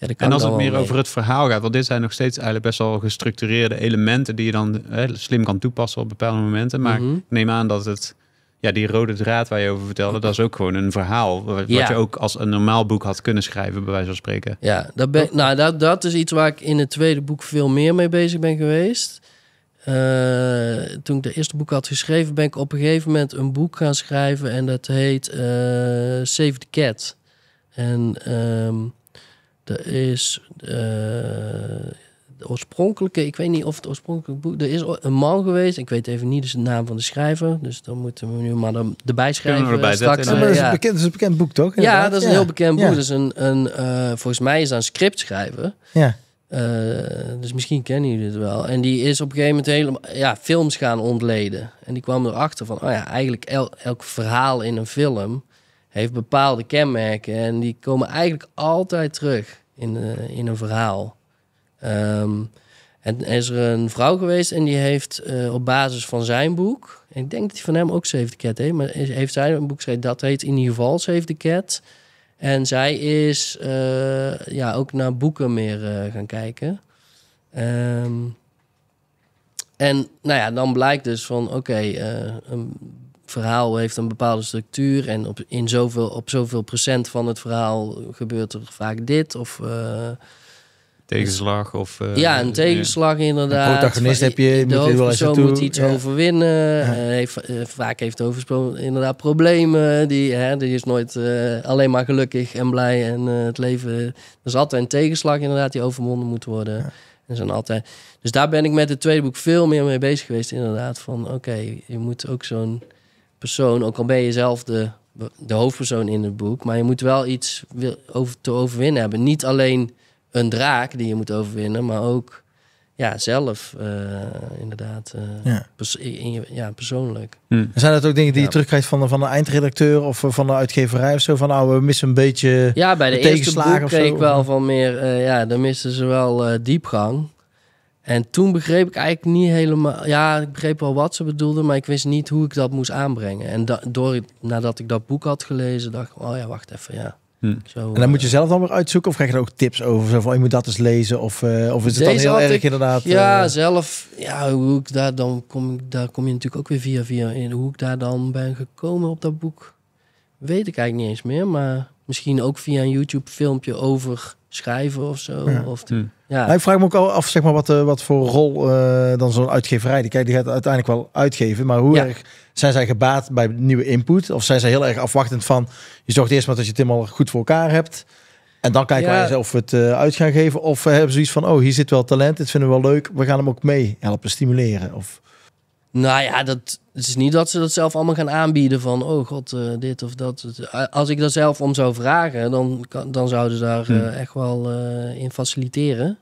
Ja, en als het meer over het verhaal gaat, want dit zijn nog steeds eigenlijk best wel gestructureerde elementen die je dan slim kan toepassen op bepaalde momenten. Maar mhm. neem aan dat het ja, die rode draad waar je over vertelde, dat is ook gewoon een verhaal. Wat je ook als een normaal boek had kunnen schrijven, bij wijze van spreken. Ja, dat, ben, nou, dat, dat is iets waar ik in het tweede boek veel meer mee bezig ben geweest. Eh, toen ik de eerste boek had geschreven, ben ik op een gegeven moment een boek gaan schrijven. En dat heet uh, Save the Cat. En um, ehm, dat is. Uh, oorspronkelijke, ik weet niet of het oorspronkelijke boek, er is een man geweest, ik weet even niet dus de naam van de schrijver, dus dan moeten we nu maar de, erbij schrijven. erbij zetten, eh, dat is een bekend boek toch? Ja, dat is een heel bekend boek. Ja. is een, een, eh, volgens mij is dat een scriptschrijver. Ja. Eh, dus misschien kennen jullie het wel. En die is op een gegeven moment helemaal ja, films gaan ontleden. En die kwam erachter van, oh ja, eigenlijk elk verhaal in een film heeft bepaalde kenmerken. En die komen eigenlijk altijd terug in, in een verhaal. Um, en is er een vrouw geweest en die heeft eh, op basis van zijn boek... ik denk dat hij van hem ook Save the Cat heeft. Maar heeft zij een boek geschreven dat heet in ieder geval Save the Cat. En zij is eh, ja, ook naar boeken meer eh, gaan kijken. Ehm, en nou ja, dan blijkt dus van oké, een verhaal heeft een bepaalde structuur. En op, in zoveel, op zoveel procent van het verhaal gebeurt er vaak dit. Of tegenslag of... Eh, ja, een tegenslag inderdaad. De protagonist heb je... De hoofdpersoon moet iets overwinnen. Eh, heeft, eh, vaak heeft de inderdaad problemen. Die, hè, die is nooit alleen maar gelukkig en blij. En het leven... Er is altijd een tegenslag inderdaad die overwonnen moet worden. En zijn altijd... Dus daar ben ik met het tweede boek veel meer mee bezig geweest inderdaad. Van oké, je moet ook zo'n persoon... Ook al ben je zelf de, de hoofdpersoon in het boek... Maar je moet wel iets wil, over, te overwinnen hebben. Niet alleen een draak die je moet overwinnen, maar ook ja, zelf eh, inderdaad. Eh, ja. in je, ja, persoonlijk. Hmm. Zijn dat ook dingen die je terugkrijgt van, van de eindredacteur of eh, van de uitgeverij of zo? Van nou, we missen een beetje Ja, bij de, eerste boek kreeg ik wel van meer, ja, dan misten ze wel diepgang. En toen begreep ik eigenlijk niet helemaal... Ja, ik begreep wel wat ze bedoelden, maar ik wist niet hoe ik dat moest aanbrengen. En da door, nadat ik dat boek had gelezen, dacht ik, oh ja, wacht even, ja. Hm. en dan moet eh, je zelf dan weer uitzoeken of krijg je er ook tips over? Zo van, oh, je moet dat eens lezen of, eh, of is het dan heel erg inderdaad? Ja, eh, zelf. Ja, hoe ik daar dan kom, daar kom je natuurlijk ook weer via via in. Hoe ik daar dan ben gekomen op dat boek, weet ik eigenlijk niet eens meer. Maar misschien ook via een YouTube filmpje over schrijven of zo. Ja. Of, hmm. ja. ik vraag me ook al af zeg maar, wat, uh, wat voor rol eh, dan zo'n uitgeverij, die, kijk, die gaat uiteindelijk wel uitgeven, maar hoe erg zijn zij gebaat bij nieuwe input? Of zijn zij heel erg afwachtend van, je zorgt eerst maar dat je het helemaal goed voor elkaar hebt. En dan kijken ja. wij of we het eh, uit gaan geven. Of hebben ze iets van, oh, hier zit wel talent, dit vinden we wel leuk. We gaan hem ook mee helpen, stimuleren. Of... Nou ja, dat, het is niet dat ze dat zelf allemaal gaan aanbieden van, oh god, eh, dit of dat. Eh, als ik dat zelf om zou vragen, dan, dan zouden ze daar hmm. eh, echt wel in faciliteren.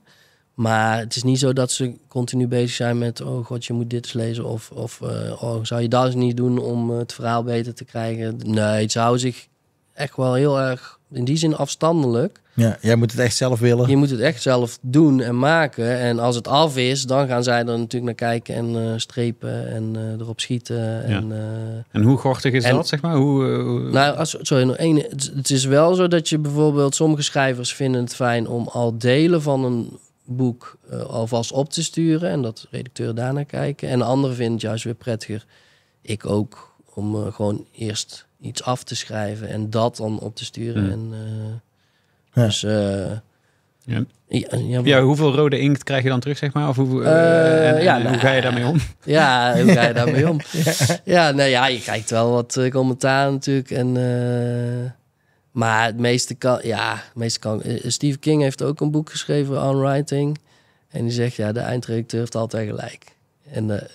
Maar het is niet zo dat ze continu bezig zijn met, oh god, je moet dit eens lezen. Of, of oh, zou je dat eens niet doen om het verhaal beter te krijgen? Nee, het zou zich echt wel heel erg in die zin afstandelijk. Ja, jij moet het echt zelf willen. Je moet het echt zelf doen en maken. En als het af is, dan gaan zij er natuurlijk naar kijken en eh, strepen en eh, erop schieten. En, ja. Eh, en hoe gortig is dat, zeg maar? Hoe, Nou, als, sorry, één. Het, het, is wel zo dat je bijvoorbeeld... Sommige schrijvers vinden het fijn om al delen van een boek alvast op te sturen. En dat de redacteur daarnaar kijken. En anderen vinden het juist weer prettiger. Ik ook, om gewoon eerst iets af te schrijven en dat dan op te sturen. En, eh, ja. Dus eh, ja. Ja, ja, ja, hoeveel rode inkt krijg je dan terug, zeg maar? Of hoe, eh, en, hoe nou, ga je daarmee om? Ja, hoe ga je daarmee om? ja, nou ja, je krijgt wel wat commentaar natuurlijk. En, maar het meeste kan... Ja, het meeste kan... Steve King heeft ook een boek geschreven, On Writing. En die zegt, ja, de eindredacteur heeft altijd gelijk. En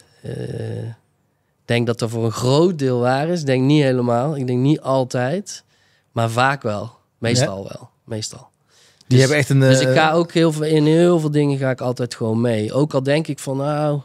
denk dat dat voor een groot deel waar is. Ik denk niet helemaal. Ik denk niet altijd. Maar vaak wel. Meestal wel. Meestal. Die dus, hebben echt een. Dus ik eh, ga ook heel veel, in heel veel dingen ga ik altijd gewoon mee. Ook al denk ik van nou.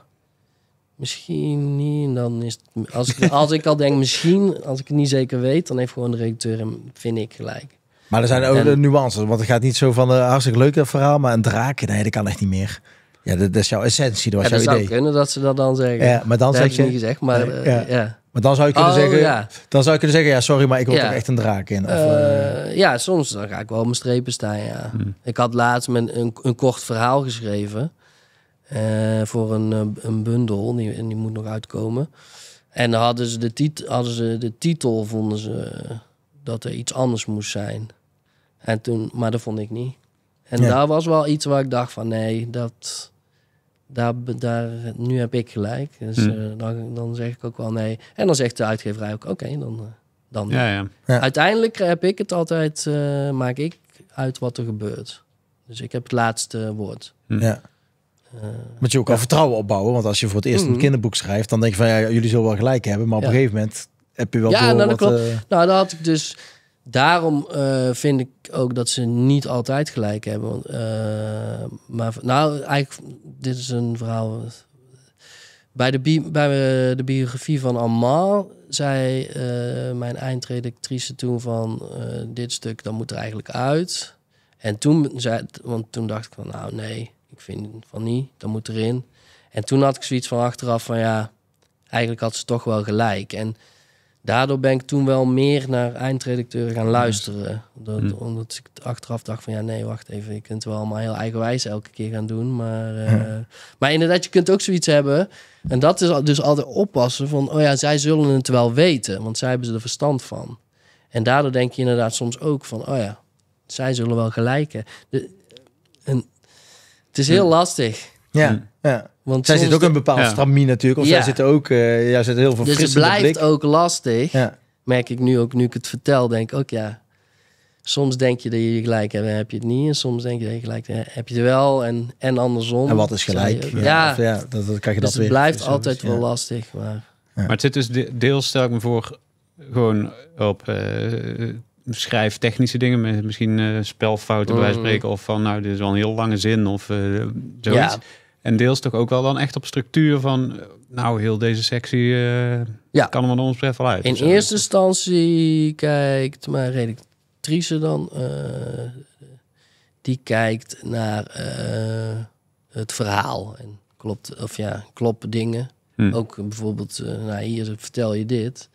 Misschien niet. dan is als, ik, als ik al denk misschien, als ik het niet zeker weet, dan heeft gewoon de redacteur hem, vind ik, gelijk. Maar er zijn ook en, nuances, want het gaat niet zo van een eh, hartstikke leuk verhaal, maar een draak, nee, dat kan echt niet meer. Ja, dat, is jouw essentie, dat was ja, jouw dat idee. zou kunnen dat ze dat dan zeggen. Ja, maar dan dat zeg je... niet gezegd, maar... Eh, ja. ja. Maar dan zou ik kunnen oh, zeggen, ja. dan zou je kunnen zeggen, ja, sorry, maar ik wil er echt een draak in. Of, eh, eh. ja, soms dan ga ik wel op mijn strepen staan. Ja. Hmm. Ik had laatst een, een, een kort verhaal geschreven voor een, een bundel, en die moet nog uitkomen. En dan hadden ze de, tit hadden ze de titel, vonden ze dat er iets anders moest zijn. En toen, maar dat vond ik niet. En daar was wel iets waar ik dacht van, nee, dat daar, daar, nu heb ik gelijk. Dus hmm. eh, dan, dan zeg ik ook wel nee. En dan zegt de uitgeverij ook oké, dan. Eh, dan ja, ja. Uiteindelijk heb ik het altijd, eh, maak ik uit wat er gebeurt. Dus ik heb het laatste woord. Maar hmm. Ja. Uh, je ook al vertrouwen opbouwen, want als je voor het eerst een hmm. kinderboek schrijft, dan denk je van ja, jullie zullen wel gelijk hebben, maar op een gegeven moment heb je wel. Ja, nou, wat, dat klopt. Nou, dat nou, had ik dus daarom eh, vind ik ook dat ze niet altijd gelijk hebben. Want, eh, maar nou, eigenlijk, dit is een verhaal. Bij de, bi bij eh, de biografie van Amal zei mijn eindredactrice toen van dit stuk, dan moet er eigenlijk uit. En toen zei, want toen dacht ik van nou nee, ik vind van niet, dan moet erin. En toen had ik zoiets van achteraf van ja, eigenlijk had ze toch wel gelijk. En daardoor ben ik toen wel meer naar eindredacteuren gaan luisteren. Hm. Omdat ik achteraf dacht van ja, nee, wacht even. Je kunt wel allemaal heel eigenwijs elke keer gaan doen. Maar, eh, maar inderdaad, je kunt ook zoiets hebben. En dat is dus altijd oppassen van, oh ja, zij zullen het wel weten. Want zij hebben ze er verstand van. En daardoor denk je inderdaad soms ook van, oh ja, zij zullen wel gelijken. De, en, het is heel hm. lastig. Ja, hm. ja. Want zij zit ook een bepaalde ja. stramie natuurlijk. Of zij zitten ook, uh, ja, zit heel veel Dus het blijft ook lastig. Merk ik nu ook, nu ik het vertel, denk ik ook ja. Soms denk je dat je gelijk hebt en heb je het niet. En soms denk je dat je gelijk hebt, heb je het wel. En, en andersom. En wat is gelijk? ja, dat, kan je dus dat weer. het blijft altijd wel lastig. Maar... maar het zit dus deels, stel ik me voor, gewoon op uh, schrijftechnische dingen. Misschien uh, spelfouten mm. bij spreken. Of van, nou, dit is wel een heel lange zin of zoiets. En deels toch ook wel dan echt op structuur van, nou, heel deze sectie eh, ja. kan er maar ons betreft wel uit. In dus, eh. eerste instantie kijkt mijn redactrice dan, eh, die kijkt naar het verhaal. En klopt, of ja, kloppen dingen. Hm. Ook bijvoorbeeld, nou hier vertel je dit.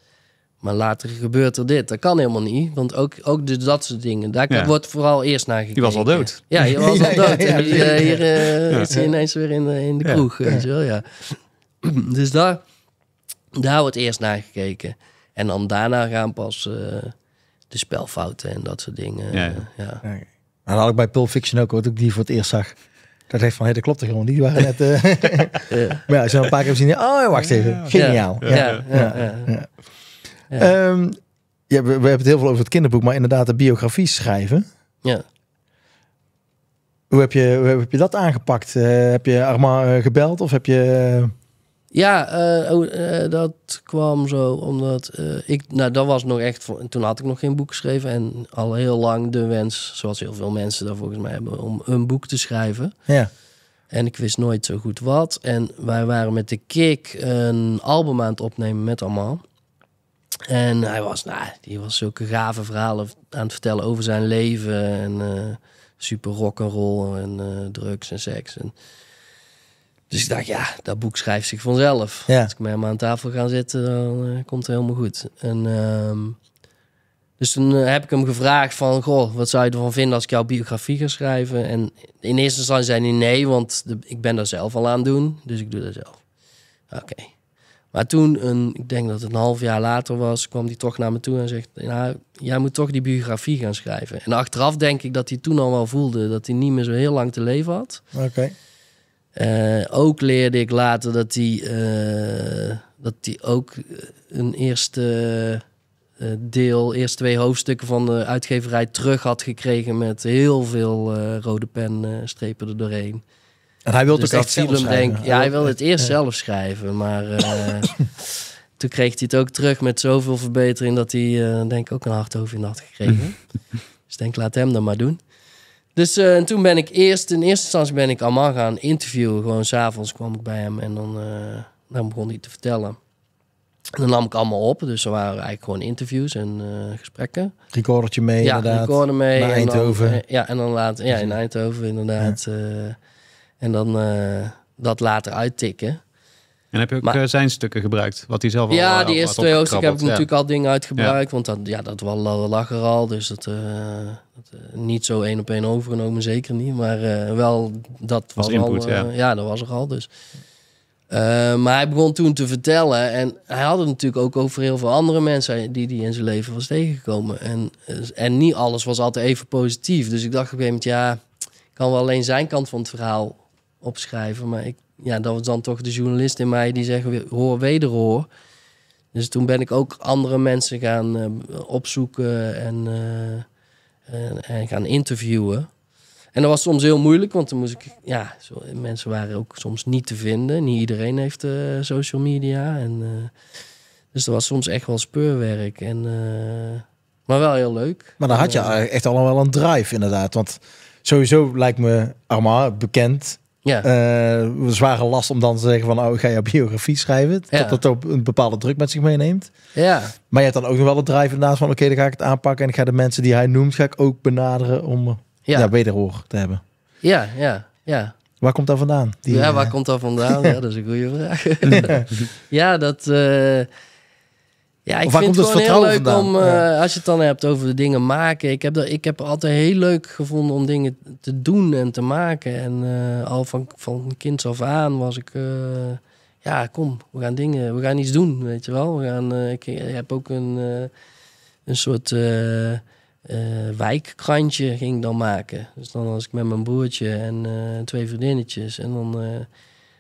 Maar later gebeurt er dit. Dat kan helemaal niet. Want ook, ook dus dat soort dingen. Daar wordt vooral eerst naar gekeken. Die was al dood. Ja, die was al dood. En die, eh, hier eh, is ineens weer in, in de kroeg. ja. dus daar, daar wordt eerst naar gekeken. En dan daarna gaan pas eh, de spelfouten en dat soort dingen. Ja. ja. Nou, had ik bij Pulp Fiction ook, wat ik die voor het eerst zag. Dat heeft van, hé, hey, dat klopt toch niet. waren net... ja. Maar ja, als een paar keer hebt zien, oh, wacht even. Geniaal. ja. ja. ja ja, ehm, we, hebben het heel veel over het kinderboek, maar inderdaad de biografie schrijven. Ja. Hoe heb je, hoe heb je dat aangepakt? Eh, heb je Armand eh, gebeld of heb je... Eh? Ja, oh, dat kwam zo omdat ik, nou dat was nog echt, toen had ik nog geen boek geschreven en al heel lang de wens, zoals heel veel mensen daar volgens mij hebben, om een boek te schrijven. Ja. En ik wist nooit zo goed wat. En wij waren met de Kik een album aan het opnemen met Armand. En hij was, nou, die was zulke gave verhalen aan het vertellen over zijn leven. En eh, super rock en roll eh, en drugs en seks. En... Dus ik dacht, ja, dat boek schrijft zich vanzelf. Als ik met hem aan tafel ga zitten, dan eh, komt het helemaal goed. En, ehm, dus toen heb ik hem gevraagd van, goh, wat zou je ervan vinden als ik jouw biografie ga schrijven? En in eerste instantie zei hij nee, want ik ben daar zelf al aan doen. Dus ik doe dat zelf. Oké. Maar toen, een, ik denk dat het een half jaar later was, kwam hij toch naar me toe en zegt: nou, Jij moet toch die biografie gaan schrijven. En achteraf denk ik dat hij toen al wel voelde dat hij niet meer zo heel lang te leven had. Oké. Eh, ook leerde ik later dat hij, eh, dat hij ook een eerste eh, deel, eerste twee hoofdstukken van de uitgeverij terug had gekregen met heel veel rode penstrepen er doorheen hij wilde dus ook echt zelf Denk, ja, hij het eerst zelf schrijven, maar eh, toen kreeg hij het ook terug met zoveel verbetering dat hij eh, denk ik ook een hard in had gekregen. Mhm. dus denk, laat hem dan maar doen. Dus eh, en toen ben ik eerst, in eerste instantie ben ik allemaal gaan interviewen. Gewoon s'avonds kwam ik bij hem en dan, dan begon hij te vertellen. En dan nam ik allemaal op, dus er waren eigenlijk gewoon interviews en uh, gesprekken. Recordertje mee, ja, inderdaad. recorder mee. Eindhoven. ja, en dan laat, ja, in Eindhoven inderdaad. En dan eh, dat later uittikken. En heb je ook eh, zijn stukken gebruikt? Wat hij zelf ja, al Ja, eh, die eerste twee hoofdstukken heb ik natuurlijk al dingen uitgebruikt. Want dat, ja, dat lag er al. Dus dat, dat niet zo één op één overgenomen, zeker niet. Maar wel, dat was, al, ja. ja. dat was er al dus. maar hij begon toen te vertellen. En hij had het natuurlijk ook over heel veel andere mensen die die in zijn leven was tegengekomen. En, en niet alles was altijd even positief. Dus ik dacht op een gegeven moment, ja, kan wel alleen zijn kant van het verhaal opschrijven. Maar ik, ja, dat was dan toch de journalist in mij die zegt, hoor wederhoor. Dus toen ben ik ook andere mensen gaan eh, opzoeken eh, en, gaan interviewen. En dat was soms heel moeilijk, want dan moest ik, ja, zo, mensen waren ook soms niet te vinden. Niet iedereen heeft eh, social media. En, dus dat was soms echt wel speurwerk. En, maar wel heel leuk. Maar dan had je echt allemaal wel een drive, inderdaad. Want sowieso lijkt me allemaal bekend ja. Uh, zware last om dan te zeggen van, oh, ik ga je biografie schrijven. Ja. dat ook een bepaalde druk met zich meeneemt. Ja. Maar je hebt dan ook nog wel het drive naast van, oké, dan ga ik het aanpakken. En ik ga de mensen die hij noemt, ga ik ook benaderen om eh, ja. ja wederhoor te hebben. Ja, ja, ja. Waar komt dat vandaan? Die, ja, eh, waar komt dat vandaan? ja, dat is een goede vraag. ja, dat... Ja, ik vind het gewoon heel leuk om, eh, als je het dan hebt over de dingen maken. Ik heb, dat, ik heb altijd heel leuk gevonden om dingen te doen en te maken. En eh, al van, van kind af aan was ik, eh, ja kom, we gaan dingen, we gaan iets doen, weet je wel. We gaan, ik, ik, heb ook een, een soort wijkkrantje ging dan maken. Dus dan was ik met mijn broertje en twee vriendinnetjes. En dan, en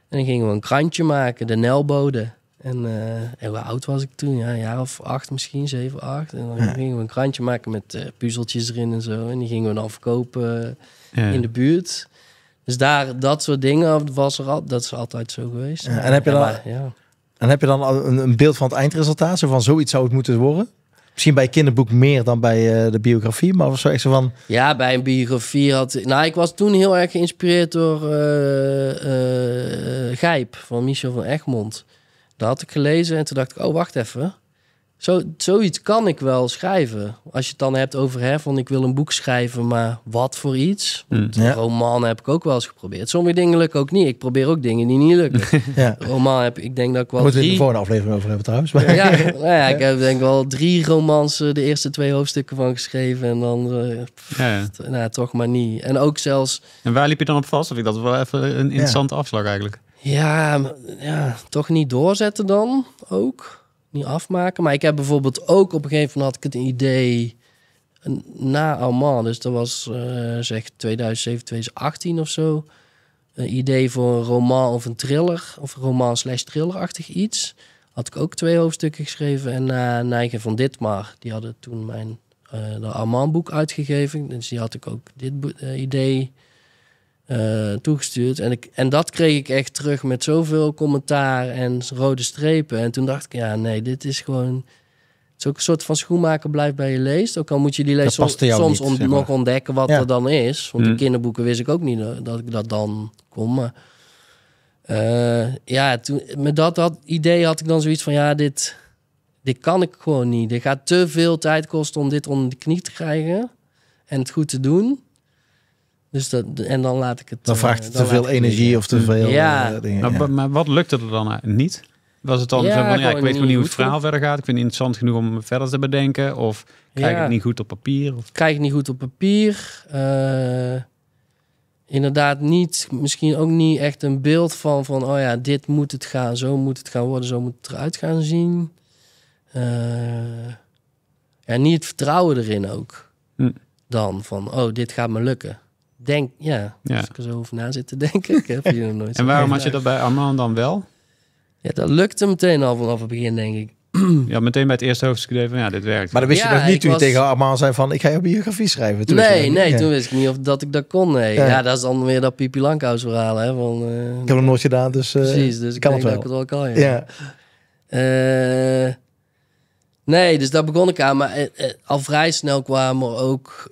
dan gingen we een krantje maken, de Nelbode. En, uh, en hoe oud was ik toen? Ja, een jaar of acht misschien, zeven, acht. En dan gingen we een krantje maken met eh, puzzeltjes erin en zo. En die gingen we dan verkopen eh, in de buurt. Dus daar, dat soort dingen was er al, dat is altijd zo geweest. en heb je dan, ja. en heb je dan een, een, beeld van het eindresultaat? Zo van zoiets zou het moeten worden? Misschien bij kinderboek meer dan bij de biografie, maar was zo echt zo van... Ja, bij een biografie had... Nou, ik was toen heel erg geïnspireerd door Gijp van Michel van Egmond. Dat had ik gelezen en toen dacht ik, oh wacht even. Zo, zoiets kan ik wel schrijven. Als je het dan hebt over, hè, van ik wil een boek schrijven, maar wat voor iets? Hmm. Want roman heb ik ook wel eens geprobeerd. Sommige dingen lukken ook niet. Ik probeer ook dingen die niet lukken. ja. Roman heb ik denk dat ik wel Moet drie... we een aflevering over hebben trouwens. Ja, ik heb denk wel drie romans eh, de eerste twee hoofdstukken van geschreven. En dan eh, nou, toch maar niet. En ook zelfs... En waar liep je dan op vast? Of ik dat wel even een interessante afslag eigenlijk. Ja, ja, toch niet doorzetten dan ook. Niet afmaken. Maar ik heb bijvoorbeeld ook op een gegeven moment had ik het idee na Alman, dus dat was eh, zeg 2007, 2018 of zo. Een idee voor een roman of een thriller, of een roman slash thrillerachtig iets. Had ik ook twee hoofdstukken geschreven. En na uh, van van Ditmar, die hadden toen mijn uh, eh, Alman boek uitgegeven. Dus die had ik ook dit eh, idee eh, toegestuurd. En, ik, en dat kreeg ik echt terug met zoveel commentaar en rode strepen. En toen dacht ik, ja, nee, dit is gewoon. Het is ook een soort van schoenmaker blijft bij je leest. Ook al moet je die lees soms, soms nog ontdekken wat er dan is. Want mm. de kinderboeken wist ik ook niet dat ik dat dan kon. Maar eh, ja, toen, met dat, dat idee had ik dan zoiets van, ja, dit, dit kan ik gewoon niet. Dit gaat te veel tijd kosten om dit onder de knie te krijgen en het goed te doen. Dus dat, en dan laat ik het. Dan vraagt eh, het te veel energie of te veel ja. Eh, dingen. Maar, ja. maar wat lukte er dan eh, niet? Was het dan ja, van, ja, ik weet niet hoe het verhaal verder gaat. Ik vind het interessant genoeg om verder te bedenken. Of krijg ja. het niet goed op papier? Of... Krijg ik niet goed op papier. inderdaad niet, misschien ook niet echt een beeld van, van, oh ja, dit moet het gaan. Zo moet het gaan worden. Zo moet het eruit gaan zien. Uh, ja, niet het vertrouwen erin ook. Hm. Dan van, oh, dit gaat me lukken denk, ja, ja. als ik er zo over na zit te denken, ik heb hier nog nooit. en waarom had je dat bij Arman dan wel? Ja, dat lukte meteen al vanaf het begin, denk ik. Ja, meteen bij het eerste hoofdstuk van ja, dit werkt. Maar dan wist je dat niet toen je tegen Armand zei van, ik ga je biografie schrijven. Toen nee, nee, toen wist ik niet of dat ik dat kon. Nee. Ja. dat is dan weer dat Pipi Lankhuis verhaal. Hè, van, eh, ik heb het nooit gedaan, dus, eh, precies, dus ik kan het wel. dat ik het wel kan. Ja. Eh, nee, dus daar begon ik aan. Maar al vrij snel kwamen er ook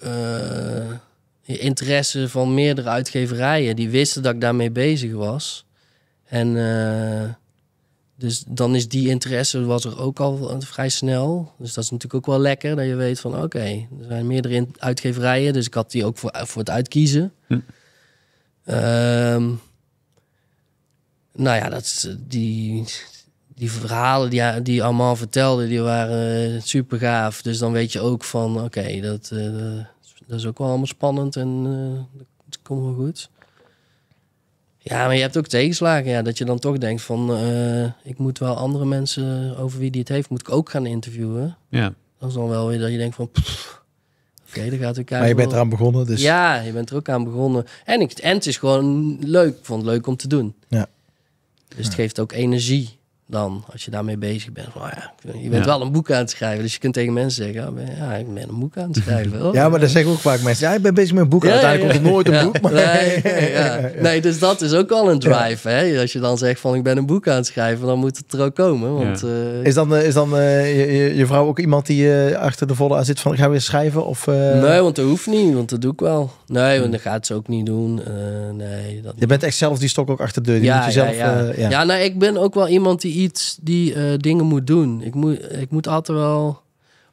interesse van meerdere uitgeverijen. Die wisten dat ik daarmee bezig was. En eh, dus dan is die interesse was er ook al vrij snel. Dus dat is natuurlijk ook wel lekker dat je weet van oké, er zijn meerdere uitgeverijen. Dus ik had die ook voor, voor het uitkiezen. Hm. Ehm, nou ja, dat, eh, die, die verhalen die, die allemaal vertelde, die waren eh, super gaaf. Dus dan weet je ook van oké, dat dat is ook wel allemaal spannend en het eh, komt wel goed. Ja, maar je hebt ook tegenslagen. Ja, dat je dan toch denkt van... Eh, ik moet wel andere mensen over wie die het heeft... moet ik ook gaan interviewen. Ja. Dat is dan wel weer dat je denkt van... Oké, dan gaat elkaar... Maar je bent eraan begonnen, dus... Ja, je bent er ook aan begonnen. En, ik, en het is gewoon leuk. Ik vond het leuk om te doen. Ja. Dus het geeft ook energie dan als je daarmee bezig bent. Van, oh ja, je bent wel een boek aan het schrijven. Dus je kunt tegen mensen zeggen, oh, ja, ik ben een boek aan het schrijven. ja, maar dan zeggen ook vaak mensen. Ja, ik ben bezig met een boek. Ja, Uiteindelijk komt nooit een boek. Maar... Nee, nee, dus dat is ook al een drive. Hè? Als je dan zegt van, ik ben een boek aan het schrijven, dan moet het er ook komen. Want, eh, is dan, eh, is dan eh, je, je, vrouw ook iemand die uh, achter de volle aan zit van, ga weer schrijven? Of, Nee, want dat hoeft niet, want dat doe ik wel. Nee, want dat gaat ze ook niet doen. nee, je bent echt zelf die stok ook achter de deur. Die ja, moet je zelf, ja, ja. ja, nou, ik ben ook wel iemand die iets die eh, dingen moet doen. Ik moet, ik moet altijd wel,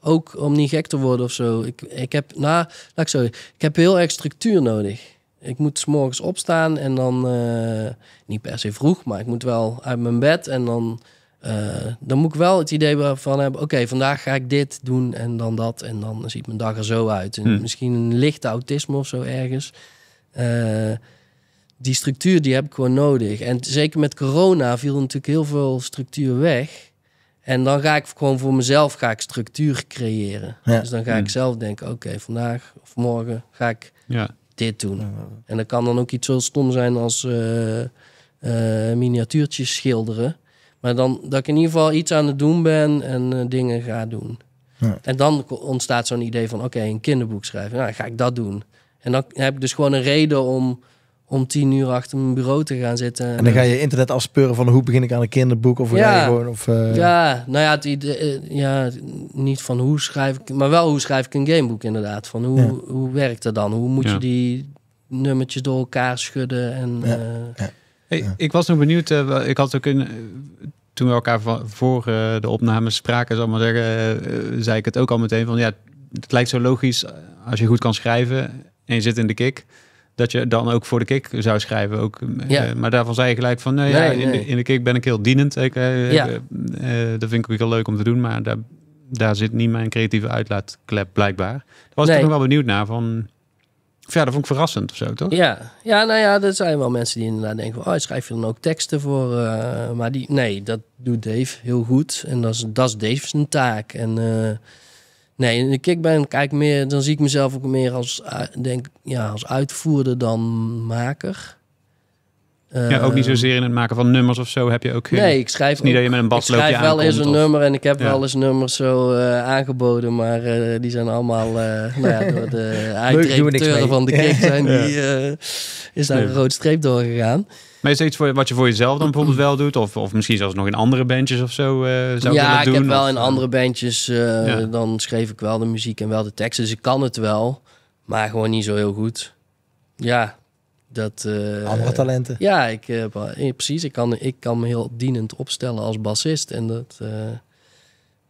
ook om niet gek te worden of zo. Ik, ik heb, nou, laat ik zo, ik heb heel erg structuur nodig. Ik moet s opstaan en dan, eh, niet per se vroeg, maar ik moet wel uit mijn bed en dan, eh, dan moet ik wel het idee van hebben, oké, vandaag ga ik dit doen en dan dat en dan ziet mijn dag er zo uit. En hmm. Misschien een lichte autisme of zo ergens die structuur die heb ik gewoon nodig. En zeker met corona viel natuurlijk heel veel structuur weg. En dan ga ik gewoon voor mezelf ga ik structuur creëren. Dus dan ga ik mm. zelf denken, oké, vandaag of morgen ga ik ja. dit doen. En dat kan dan ook iets zo stom zijn als uh, miniatuurtjes schilderen. Maar dan dat ik in ieder geval iets aan het doen ben en eh, dingen ga doen. Ja. En dan ontstaat zo'n idee van, oké, een kinderboek schrijven. Nou, ga ik dat doen. En dan heb ik dus gewoon een reden om om tien uur achter mijn bureau te gaan zitten. En dan ga je internet afspeuren van hoe begin ik aan een kinderboek of ja. of eh, ja, nou ja, het idee, eh, ja, niet van hoe schrijf ik, maar wel hoe schrijf ik een gameboek inderdaad. Van hoe, hoe werkt dat dan? Hoe moet je die nummertjes door elkaar schudden en. Eh, hey, ik was nog benieuwd. ik had ook een toen we elkaar van, voor de opnames spraken, zal ik maar zeggen, zei ik het ook al meteen van ja, het lijkt zo logisch als je goed kan schrijven en je zit in de kick dat je dan ook voor de kick zou schrijven. Ook, eh, maar daarvan zei je gelijk van, nee, ja, in, De, kick ben ik heel dienend. Ik, eh, eh, ja. dat vind ik ook heel leuk om te doen, maar daar, daar zit niet mijn creatieve uitlaatklep blijkbaar. Daar was ik wel benieuwd naar van... Ja, dat vond ik verrassend of zo, toch? Ja, ja nou ja, er zijn wel mensen die inderdaad denken... Van, oh, schrijf je dan ook teksten voor? maar die, nee, dat doet Dave heel goed. En dat is, dat is Dave's taak. En Nee, in de kickband kijk meer, dan zie ik mezelf ook meer als, eh, denk, ja, als uitvoerder dan maker ja, ook niet zozeer in het maken van nummers of zo heb je ook Nee, ik schrijf niet ook, dat je met een bas loopt Ik schrijf wel eens een nummer en ik heb wel eens nummers zo eh, aangeboden, maar eh, die zijn allemaal, uh, nou ja, door de eindredacteuren van de kick zijn die, is daar een rood streep door gegaan. Maar is het iets voor, wat je voor jezelf dan bijvoorbeeld wel doet? Of, of misschien zelfs nog in andere bandjes of zo zou Ja, ik heb wel in andere bandjes, dan schreef ik wel de muziek en wel de teksten Dus ik kan het wel, maar gewoon niet zo heel goed. Ja, dat, eh, Andere talenten. Ja, ik, eh, eh, precies. Ik kan, ik kan me heel dienend opstellen als bassist. En dat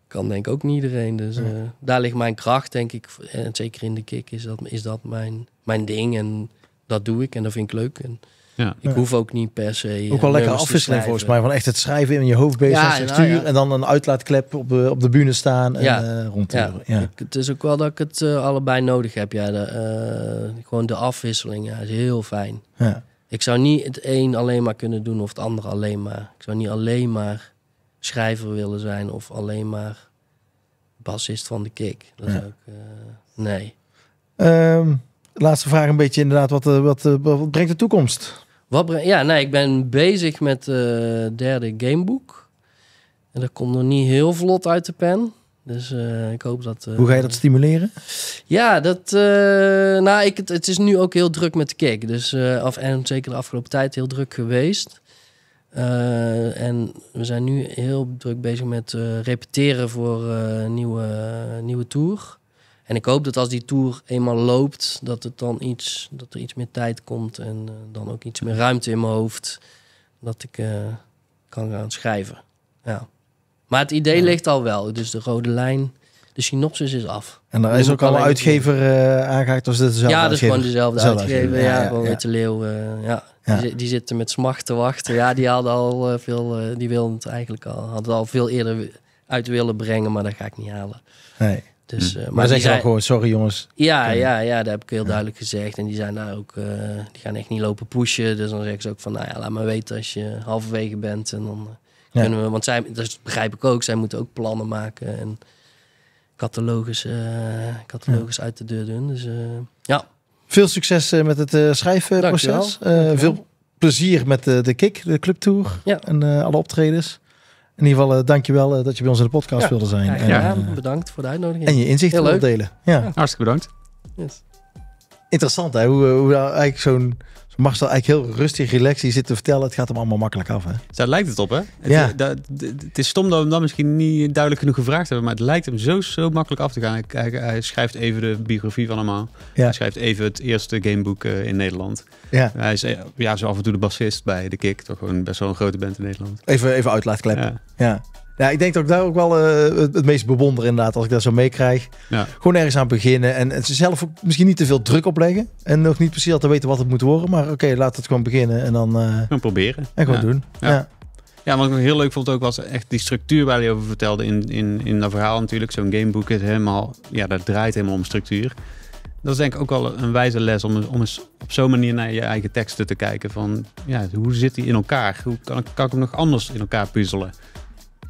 kan denk ik ook niet iedereen. Dus daar ligt mijn kracht, denk ik. En zeker in de kick is dat, is dat mijn, mijn ding. En dat doe ik en dat vind ik leuk. En, ja. Ik hoef ook niet per se. Ook eh, wel lekker afwisseling volgens mij. Van echt het schrijven in je hoofd bezig nou ja, en, dan een uitlaatklep op de, op de bühne staan en ja. Eh, ja. het is ook wel dat ik het eh, allebei nodig heb. Ja, gewoon de afwisseling ja, is heel fijn. Ja. Ik zou niet het een alleen maar kunnen doen of het andere alleen maar. Ik zou niet alleen maar schrijver willen zijn of alleen maar bassist van de kick. Dat nee. Ehm, laatste vraag een beetje inderdaad. Wat, wat, wat brengt de toekomst? ja, nee, ik ben bezig met het eh, derde gameboek. En dat komt nog niet heel vlot uit de pen. Dus eh, ik hoop dat... Hoe ga je dat eh, stimuleren? Ja, dat... nou, ik, het, het, is nu ook heel druk met de kick. Dus, af, en zeker de afgelopen tijd heel druk geweest. en we zijn nu heel druk bezig met repeteren voor nieuwe, nieuwe tour. En ik hoop dat als die tour eenmaal loopt, dat, het dan iets, dat er iets meer tijd komt en eh, dan ook iets meer ruimte in mijn hoofd. Dat ik eh, kan gaan schrijven. Ja. Maar het idee ligt al wel. Dus de rode lijn, de synopsis is af. En daar is ook al een uitgever uh, aangehaakt of is het dezelfde Ja, dat is gewoon dezelfde uitgever. Ja, gewoon ja. de leeuw. ja. Die, zitten met smacht te wachten. Ja, die hadden al veel, die wilden het eigenlijk al, hadden al veel eerder uit willen brengen, maar dat ga ik niet halen. Nee. Dus, hm. eh, maar, maar zeg dan gewoon, sorry jongens. Ja, eh, ja, ja, dat heb ik heel duidelijk gezegd. En die zijn nou, daar ook, eh, die gaan echt niet lopen pushen. Dus dan zeggen ze ook van, nou ja, laat me weten als je halverwege bent. En dan kunnen we, want zij, dat begrijp ik ook, zij moeten ook plannen maken. En, catalogus, catalogus uit de deur doen. Dus, ja. Veel succes met het uh, schrijfproces. veel plezier met de, de kick, de clubtour ja. en alle optredens. In ieder geval, eh, dankjewel eh, dat je bij ons in de podcast wilde zijn. Ja, eh, bedankt voor de uitnodiging. En je inzichten wilde delen. Ja. Hartstikke bedankt. Yes. Interessant hè, hoe, hoe eigenlijk zo'n Marcel eigenlijk heel rustig, relaxed zit te vertellen. Het gaat hem allemaal makkelijk af. Hè? Daar lijkt het op, hè? Het, ja. Eh, het is stom dat we hem dan misschien niet duidelijk genoeg gevraagd hebben. Maar het lijkt hem zo, zo makkelijk af te gaan. Hij, hij schrijft even de biografie van allemaal. Hij schrijft even het eerste gameboek eh, in Nederland. Ja. Hij is eh, ja, zo af en toe de bassist bij de Kick. Toch gewoon best wel een grote band in Nederland. Even, even uitlaatklep. Ja. ja. Nou, ik denk dat ik daar ook wel eh, het, meest bewonder inderdaad, als ik dat zo meekrijg. Ja. Gewoon ergens aan beginnen en, en zelf ook misschien niet te veel druk opleggen. En nog niet precies te weten wat het moet worden, maar oké, laat het gewoon beginnen en dan... Uh, eh, en proberen. En gewoon doen, ja. ja. wat ik heel leuk vond ook was echt die structuur waar je over vertelde in, in, in dat verhaal natuurlijk. Zo'n gameboek is helemaal, ja, dat draait helemaal om structuur. Dat is denk ik ook wel een wijze les om, om eens op zo'n manier naar je eigen teksten te kijken. Van ja, hoe zit die in elkaar? Hoe kan, kan ik hem nog anders in elkaar puzzelen?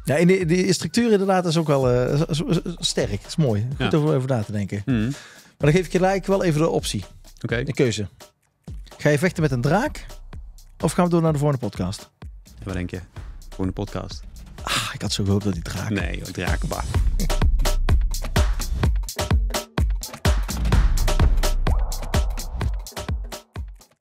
Ja, en die, structuur inderdaad is ook wel eh, sterk. Het is mooi. Goed ja. over, over na te denken. Mhm. Maar dan geef ik je gelijk wel even de optie. Oké. De keuze. Ga je vechten met een draak? Of gaan we door naar de volgende podcast? wat denk je? Volgende podcast. Ah, ik had zo gehoopt dat die draak... Nee, joh, draak,